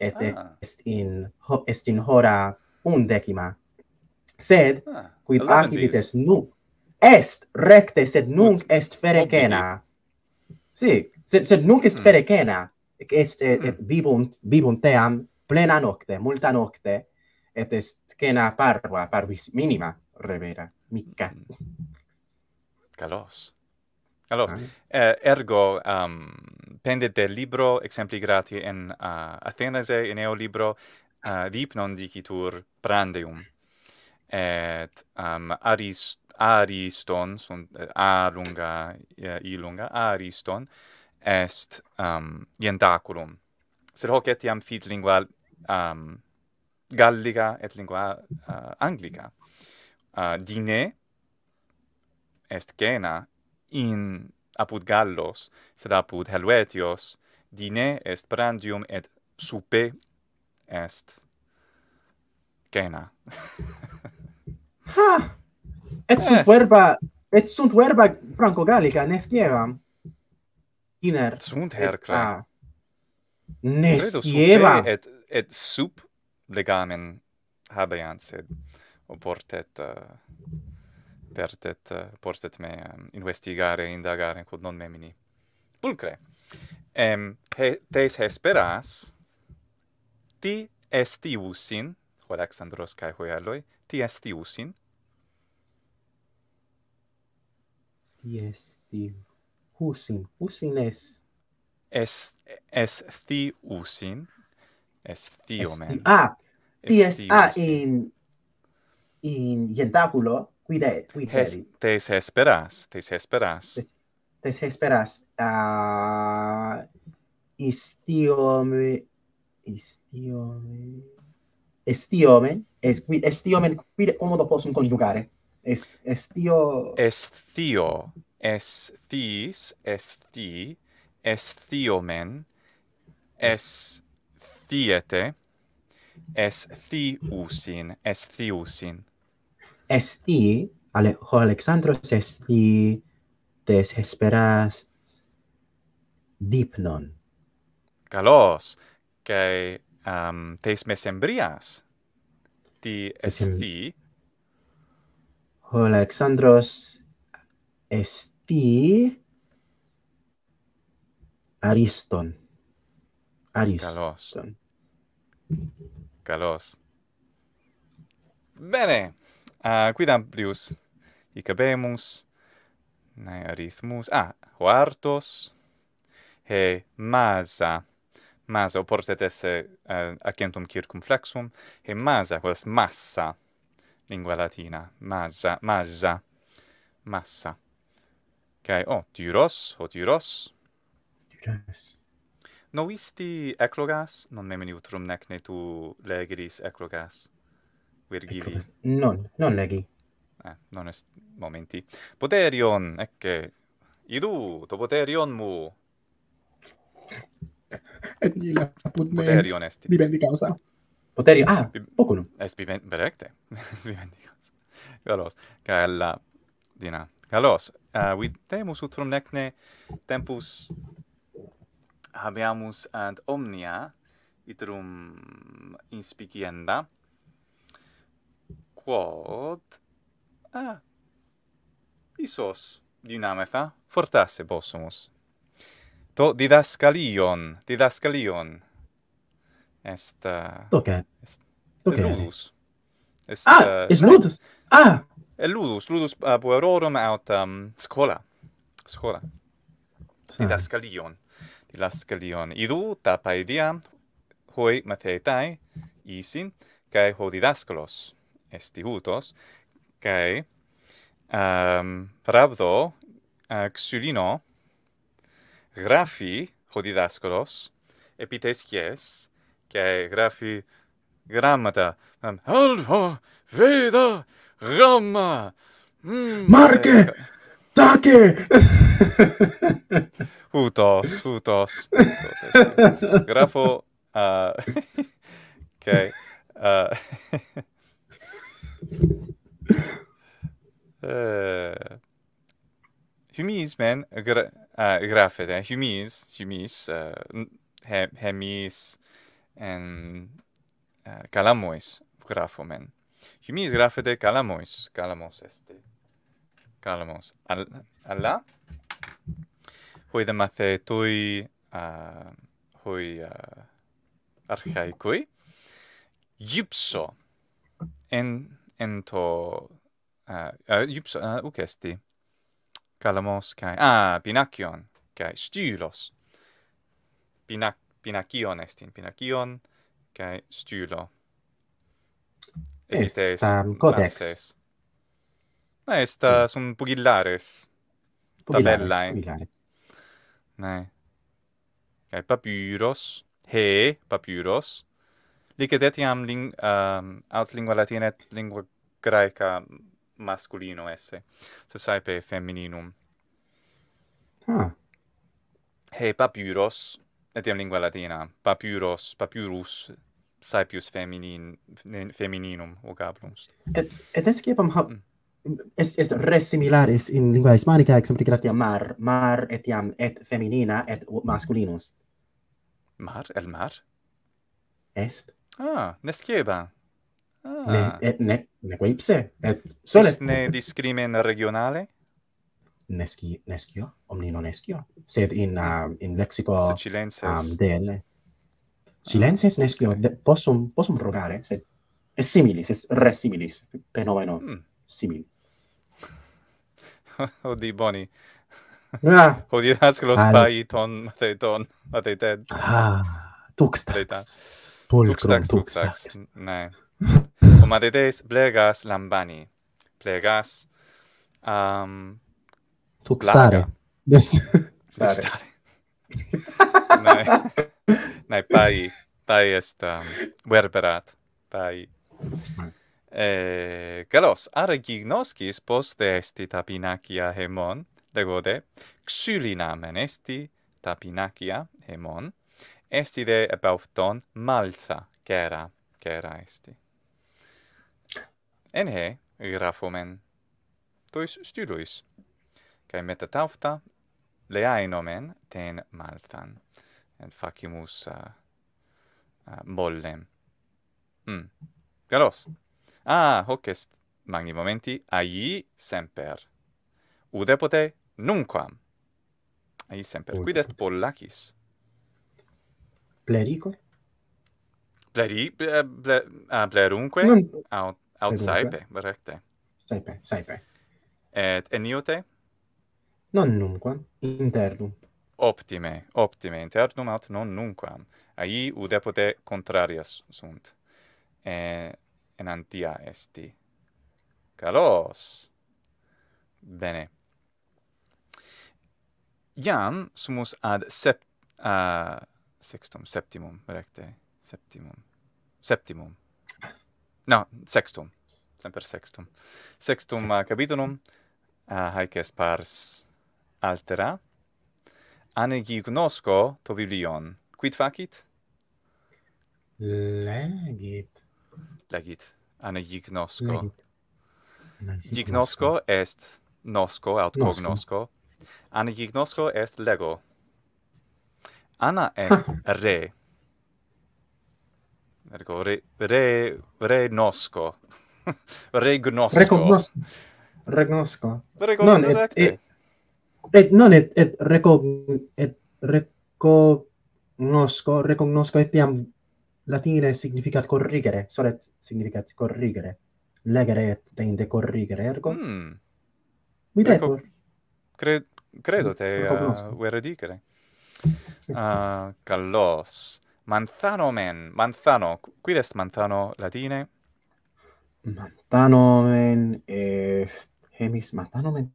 et ah. est in est in hora undecima sed ah, quid acibites nunc est recte sed nunc est ferecena si sed, sed nunc est mm. ferecena est et, et vivunt mm. vivunt team plena nocte multa nocte et est cena parva parvis minima revera micca mm. calos calos ah. eh, ergo um, pendet libro exempli gratis in uh, in eo libro uh, vip non dicitur brandium et um, aris, ariston, a lunga, i lunga, ariston, est um, jentaculum. Sed hoc etiam fit lingua um, gallica et lingua uh, anglica. Uh, dine est cena in apud gallos, sed apud helvetios, dine est prandium et supe est quena. ha! Et eh. sunt verba, et sunt verba franco-gallica, ne scievam. Iner. Sunt hercla. Et, ah. ne scieva. Et, et sup legamen habeant, sed portet, uh, pertet, uh, portet me um, investigare, indagare, quod non memini. Pulcre. Em, he, tes hesperas, ti estivusin, Alexandros kai hoialoi ti esti usin ti esti usin usin es es es usin es thiomen ah ti es ah, ah in in gentaculo qui de te es esperas te es esperas te es esperas a uh, istiome istiome estiomen es estiomen quid como do posum conjugare es estio estio es thes es thi es thiomen es thiete es thiusin es thiusin es thi ale ho alexandros es thi tes dipnon Calos, kai um, teis mesembrias di esti? Hol, Alexandros, esti Ariston. Ariston. kalos Bene. Uh, ah, quidam, Brius, icabemus, nae arithmus, ah, hoartos, he masa, massa o portet esse uh, eh, accentum circumflexum e massa quos massa lingua latina massa massa massa ok oh tyros o oh, tyros Tyros. Novisti eclogas non memeni utrum nec ne tu legris eclogas virgili eclogas. non non legi eh, non est momenti poterion ecce idu to poterion mu et nil apud me vivendi causa poterion ah poco no est vivendi berecte, est *laughs* vivendi causa galos cala dina galos uh, temus utrum necne tempus habeamus ad omnia iterum inspicienda quod ah, isos dynamefa fortasse possumus to didascalion didascalion est uh, okay est okay ludus. Est, ah uh, ludus ah el ludus ludus uh, puerorum aut um, scola scola didascalion didascalion idu tapae diam hoi mathei isin kai ho didascalos est ihutos kai um, rabdo uh, xulino γράφει ο διδάσκαλος επιτεσχές και γράφει γράμματα. Αλφα, βέδα, γάμμα. Μάρκε, τάκε. Ούτως, ούτως. Γράφω και... Χυμίσμεν γράφω a uh, eh, graphed and eh, humis humis uh, eh, hemis and uh, calamois graphomen humis graphed calamois calamos este calamos alla hoy de mace toy a uh, hoy uh, archaicoi gypso en ento a uh, uh, gypso uh, ukesti Calamos, kai ah pinakion kai stylos pinak pinakion est in pinakion kai stylo est ah, est um, codex ma est mm. sunt pugillares tabella ne kai papyrus he papyrus licetiam ling um, aut lingua latina et lingua graeca masculino esse. Se saepe femininum. Ah. He papyrus, et in lingua latina, papyrus, papyrus, saepius feminin, femininum vocabulum. Et, et esce iepam ha... Mm. Est, est res similares in lingua hispanica, exempli graftia mar, mar etiam et feminina et masculinus. Mar? El mar? Est. Ah, nescieba. Ah. et eh, ne, ne quei pse. Et sole. Est ne discrimen regionale? Nesci, nescio, omni non nescio. Sed in, mm. um, in lexico... Sed silences. Um, del... Silences ah, nescio. Okay. De, possum, possum rogare, sed... Es similis, es res similis. Penomeno hmm. simil. *laughs* Odi boni. Ah. *laughs* Odi asclos Al... pai ton mateton, mateted. Ah, tuxtax. Ne. *laughs* Comadetes plegas lambani. Plegas um tu stare. Des stare. Nei. Nei pai, pai sta werberat. Um, pai. Eh, Carlos, are gignoscis post esti tapinakia hemon, legode, de xylina menesti tapinakia hemon, esti de epauton malza, kera, kera esti en he grafomen tois studois kai meta tafta le nomen ten maltan et facimus uh, uh, mollem hm mm. galos ah hoc est magni momenti ai semper ude pote nunquam ai semper quid est pollachis plerico pleri ble, ble, ah, non, aut Aut saepe, berrecte. Saepe, saepe. Et eniote? Non nunquam, internum. Optime, optime, internum aut non nunquam. Ai u depote contrarias sunt. E, en antia esti. Calos! Bene. Iam sumus ad sept... Uh, sextum, septimum, berrecte. Septimum. Septimum no, sextum, semper sextum. Sextum uh, capitulum, uh, haec est pars altera. Ane gignosco to biblion. Quid facit? Legit. Legit. Ane gignosco. Legit. Gignosco est nosco, aut nosco. cognosco. Ane gignosco est lego. Ana est *laughs* re ergo re re re nosco *laughs* regnosco gnosco re gnosco re gnosco non et, et et non et et re et re cog etiam et iam latine significat corrigere solet significat corrigere legere et te corrigere ergo mm. mi cred credo te uh, vuoi Ah, uh, callos. Manzano men, manzano. Quid est manzano latine? Manzano men est hemis manzano men.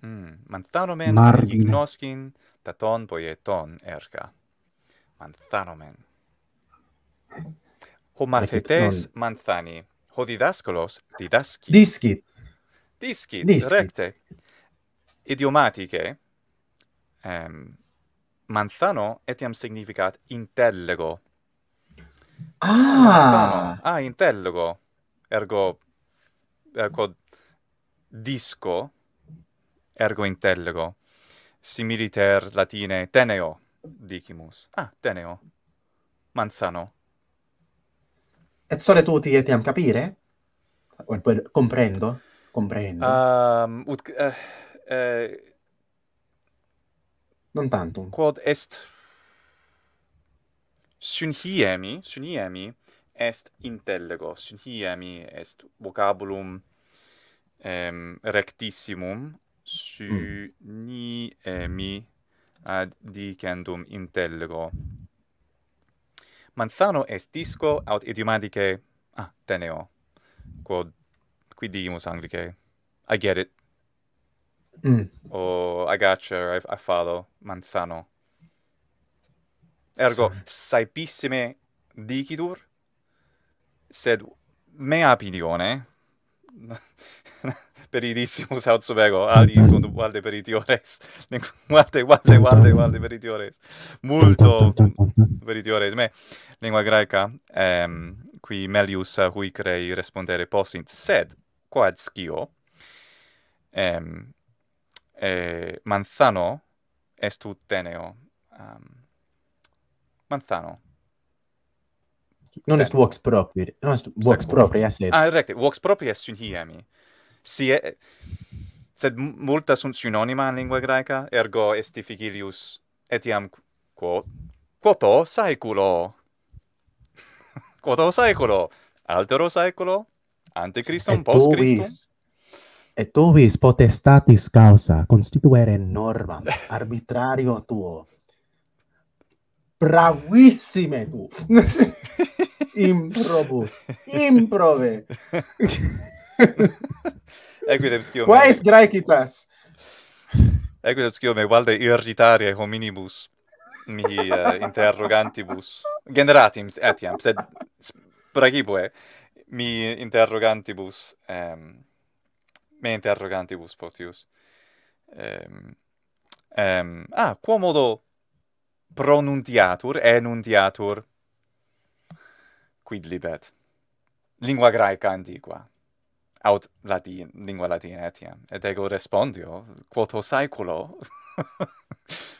Mm, manzano men ignoskin taton poieton erga. Manzano men. Homacetes manzani. Hodidaskolos didaski. Diskit. Discit. Discit, recte. Idiomatice... Ehm um, manzano etiam significat intellego. Ah! Manzano. Ah, intellego. Ergo, ergo, disco, ergo intellego. Similiter latine teneo, dicimus. Ah, teneo. Manzano. Et sole tu etiam capire? O comprendo? Comprendo. Um, ut, uh, uh, non tantum. Quod est sunhiemi, suniemi est intellego, Sunhiemi est vocabulum ehm rectissimum, suniemi mm. ad dicendum intellego. Manzano est disco aut idiomatice, ah, teneo, quod quid dimus anglicae? I get it. Mm. O oh, I got you. I I follow Manzano. Ergo saipissime dicitur sed mea opinione *laughs* peridissimus aut subego ali sunt *laughs* valde peritiores *laughs* valde valde valde valde peritiores multo peritiores me lingua graeca ehm qui melius crei respondere possint sed quad quadskio ehm e eh, manzano est teneo um, manzano non est vox propri non est vox propri esse ah recte vox propri est sunt hiemi si e, sed multa sunt synonima in lingua graeca ergo est difficilius etiam quo quoto saeculo *laughs* quoto saeculo altero saeculo ante christum post christum et tuvis potestatis causa constituere norma arbitrario tuo bravissime tu *laughs* improbus improbe *laughs* equidem scio quae est graecitas equidem scio me valde irritare hominibus mihi uh, interrogantibus generatim etiam sed pragibue mi interrogantibus um, me interrogantibus potius. Um, um, ah, quo modo pronuntiatur, enuntiatur, quid libet? Lingua graeca antiqua, aut latin, lingua latina etiam. Et ego respondio, quod hos saeculo,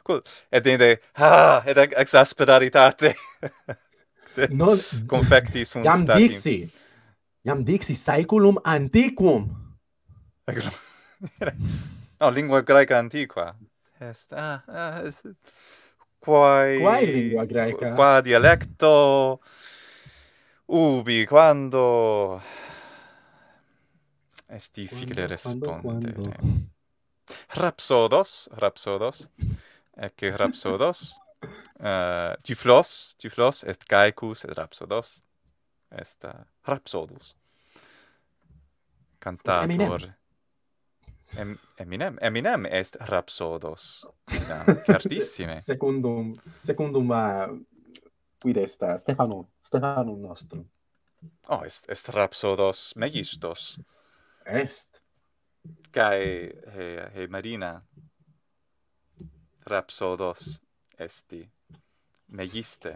quod, et dinde, ha, et ex non, confectis sunt statim. Jam dixi, jam dixi saeculum antiquum. *laughs* no, lingua greca antiqua. Est, ah, ah lingua greca? Qua dialecto... Ubi, quando... Est difficile respondere. Rapsodos, rapsodos. Ecce rapsodos. uh, tiflos, tiflos, est caecus, et rapsodos. Est uh, eh, rapsodus. Cantator. Eminem em, Eminem, Eminem est rapsodos. *laughs* Certissime. secundum, secundum a uh, quid est Stefano, uh, Stefano nostro. Oh, est, est rapsodos megistos. Est. Cae he, he Marina rapsodos esti megiste.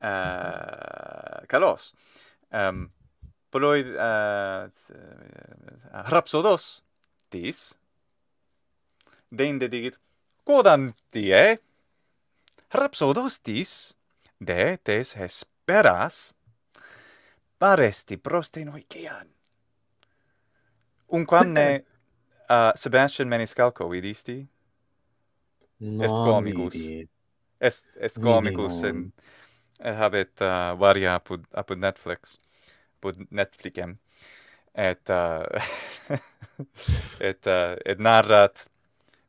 Uh, calos. Um, Poloid uh, uh rapsodos Dis? Deinde digit, Quodam die? Rapsodos dis? De, tes, esperas? Paresti prosten hoicean. Unquam ne uh, *clears throat* Sebastian Meniscalco vidisti? No, est comicus. Est, est comicus. Mm eh, habet uh, varia apud, apud Netflix. Apud Netflixem et uh, *laughs* et uh, et narrat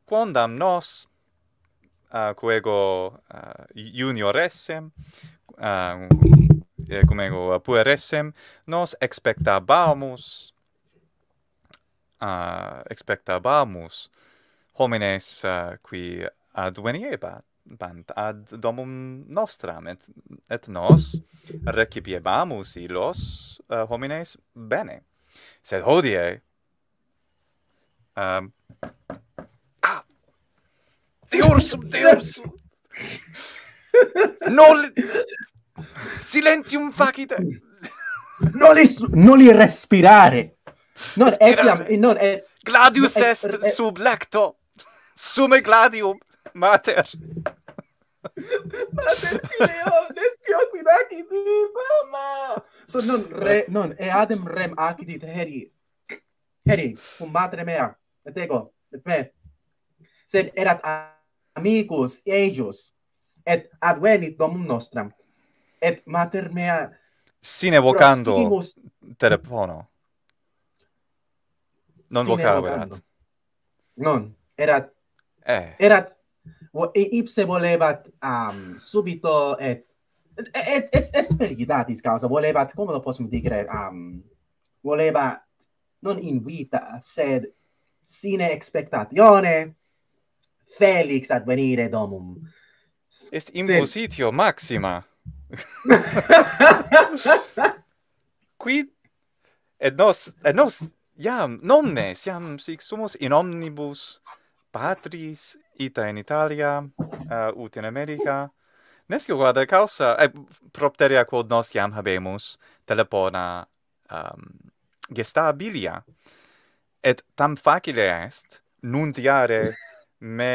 quondam nos a uh, quego uh, junior essem uh, cum ego a puer essem nos expectabamus uh, expectabamus homines uh, qui ad veniebat bant ad domum nostram et, et nos recipiebamus illos uh, homines bene sed hodie um ah deorsum deorsum *laughs* noli silentium facite *laughs* noli li respirare non respirare. non et gladius est sub lacto sume gladium mater Ma te ti leo, nes quid aci di, mamma! So, non, re, non, e adem rem aci di, teheri, teheri, cum matre mea, et ego, et me, sed erat amicus, ejus et advenit domum nostram, et mater mea... Sine vocando telefono. Non vocavo. Non, erat... Eh. Erat e ipse volebat um, subito et et et est felicitatis causa volebat como lo possum dire um, volebat non in vita, sed sine expectatione felix ad venire domum est impositio sed... maxima *laughs* quid et nos et nos iam nomnes iam sic sumus in omnibus patris ita in Italia, uh, ut in America. Nescio guarda causa, e eh, propteria quod nos iam habemus telepona um, gestabilia. Et tam facile est, nuntiare me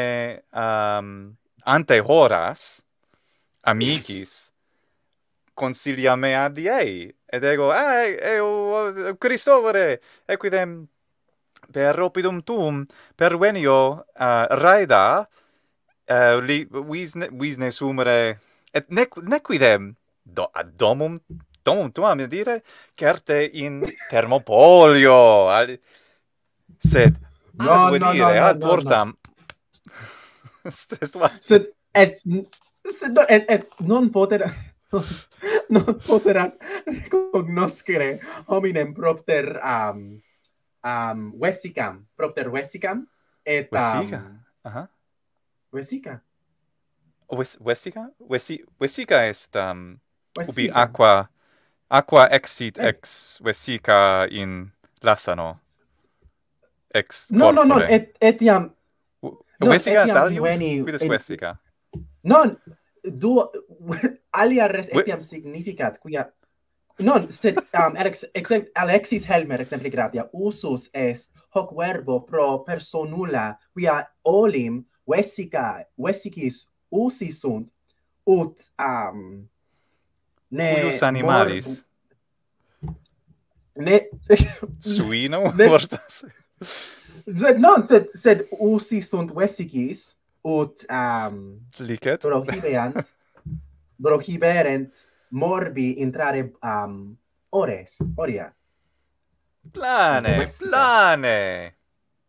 um, ante horas amicis concilia me ad ei. Et ego, eh, eu, equidem, per opidum tuum per venio uh, raida uh, li sumere et nec nec quidem do ad domum domum tuam dire certe in termopolio al, sed no, ad venire no, no, ad no, portam no, *laughs* sed et sed no, et, et non poter *laughs* non poterat cognoscere hominem propter am um, um Wessicam, propter Wessicam et um, Wessica. Ajá. Wessica. O oh, Wessica? Wessica est um Wessica. ubi aqua aqua exit yes. ex Wessica in Lasano. Ex No, corpore. no, no, et etiam No, et iam veni... Quides et... Vesica? Non, du... *laughs* Alia res etiam significat, quia non sed um, ex, ex, Alexis Helmer exempli gratia usus est hoc verbo pro personula quia olim vesica vesicis usi sunt ut um, ne Cuius animalis ne *laughs* suino ne... vortas sed non sed sed sunt vesicis ut um, licet prohibeant prohiberent morbi intrare a um, ores oria plane plane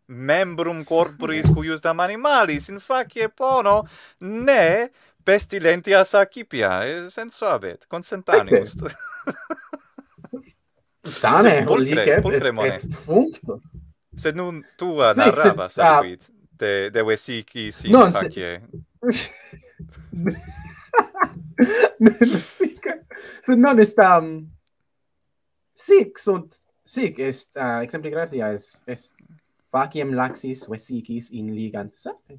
membrum corporis sì. cuius dam animalis in facie pono ne pestilentia sacipia eh, senso abet, consentanimus *laughs* sane pulcre, olique pulcre et, et functo sed nun tua sì, narraba sed, ah. sanguit uh, de, de vesicis in no, facie se... *laughs* *laughs* so non est um, sic sunt sic est uh, exempli gratia est est faciem laxis vesicis in ligant sap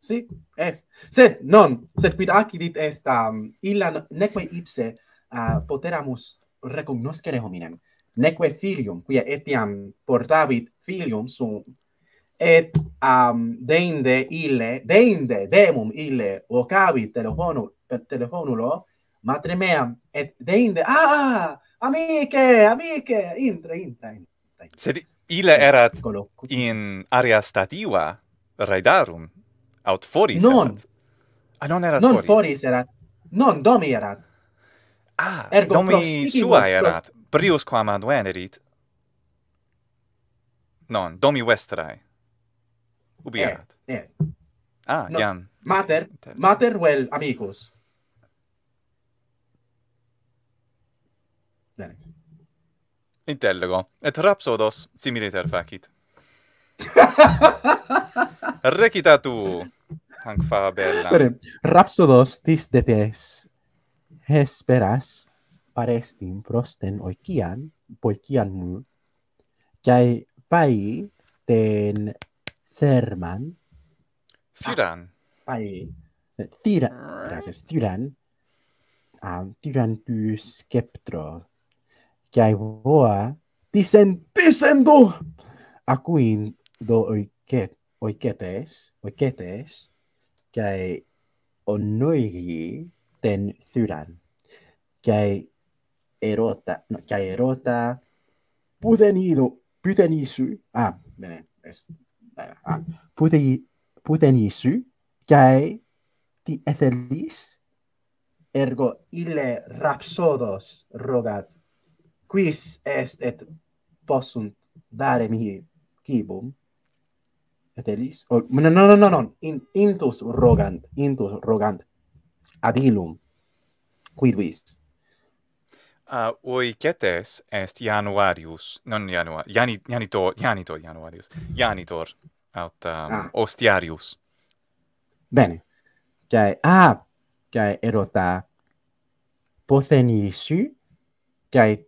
sic est sed non sed quid acidit est um illa neque ipse uh, poteramus recognoscere hominem neque filium quia etiam portavit filium sum et um, deinde ille, deinde demum ille vocavi telefonul, per telefonulo, matre meam, et deinde, ah, amice, amice, intra, intra, intra. Sed ille erat in area stativa, raidarum, aut foris non. erat? Ah, non erat non foris. foris erat. Non, domi erat. Ah, Ergo domi sua erat. Prius quam adveneri. Non, domi vestrae. Eh, ubi erat. Et, eh. et. Ah, no, iam. Mater, mater vel amicus. Nenis. Intellego. Et rapsodos similiter facit. *laughs* Recita tu, hanc fa bella. Bene, rapsodos tis de tes hesperas parestim prosten oikian, poikian mu, cae pai ten Sherman. Tiran. Ah, ai. Tira. Gracias, Tiran. Ah, Tiran plus Keptro. Que ai boa. Dicen, dicen do. A queen do oi que oi que Oi ten Tiran. Que erota, no, que ai erota. Pudenido, pudenisu. Ah, bene, es pute pute ni su kai ti ethelis ergo ille rapsodos rogat quis est et possunt dare mihi kibum ethelis o oh, non, no no no no non in, intus rogant intus rogant ad quid vis a uh, oiketes est januarius non januar yani yani to januarius yani to aut um, ah. ostiarius bene che ah, cae erota pothenisu cae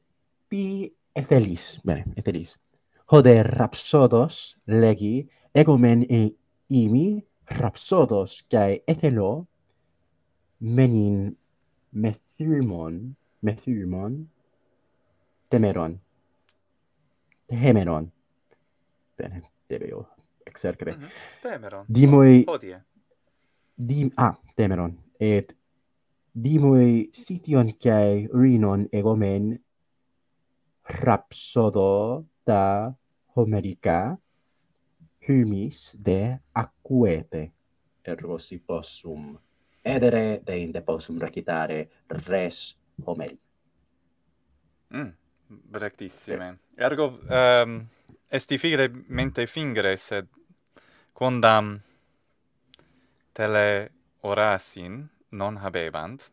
ti etelis bene etelis hode rapsodos legi egomen e imi rapsodos cae etelo menin methrimon methymon temeron mhm. temeron bene debeo exercere mm -hmm. temeron dimoi odie dim a ah, temeron et dimoi sition kai rinon egomen rapsodo ta homerica humis de aquete ergo si possum edere de inde possum recitare res o Mm, Brattissime. Eh. Ergo ehm um, esti figre mente fingre se condam tele orasin non habebant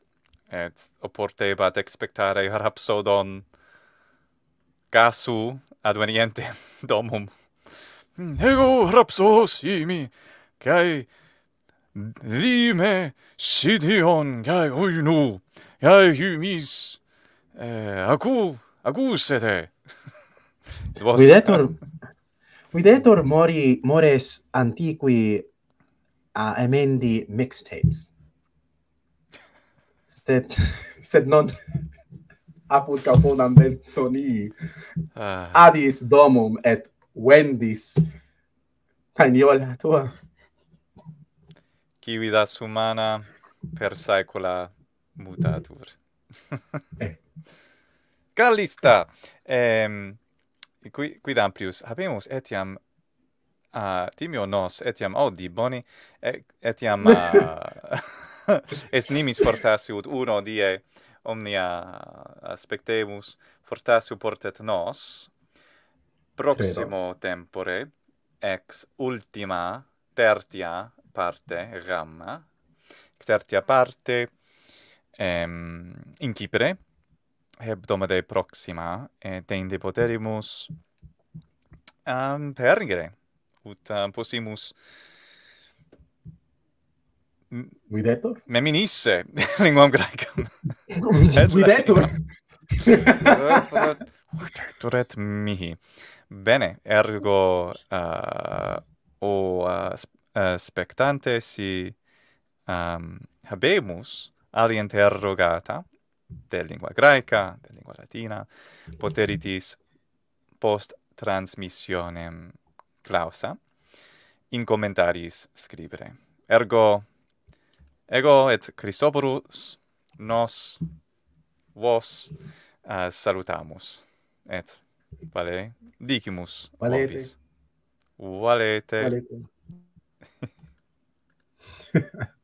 et oportebat expectare *laughs* rapsodon casu adveniente *laughs* domum. Mm, ego rapsos simi, cae dime sidion cae oinu ja humis eh, acu acus, Vos... videtur Videtor mori mores antiqui a uh, emendi mixtapes sed *laughs* sed non *laughs* apud caponam ben soni ah. adis domum et vendis. Paniola tua qui vidas humana per saecula mutatur. *laughs* Eh. Calista! Ehm qui quid amplius habemus etiam a uh, timio nos etiam odi oh, boni etiam uh, *laughs* est nimis portasse ut uno die omnia aspectemus fortasse portet nos proximo Credo. tempore ex ultima tertia parte gamma tertia parte em, in Cipre, hebdomade proxima, et inde poterimus um, ut um, possimus Videtur? Meminisse, *laughs* linguam graecum. Videtur? Videtur *laughs* et mihi. Bene, ergo uh, o uh, spectante si um, habemus ad interrogata de lingua graeca, de lingua latina, poteritis post transmissionem clausa in commentaris scribere. Ergo, ego et Christoporus nos vos uh, salutamus et vale dicimus valete. opis. Valete. Valete. *laughs*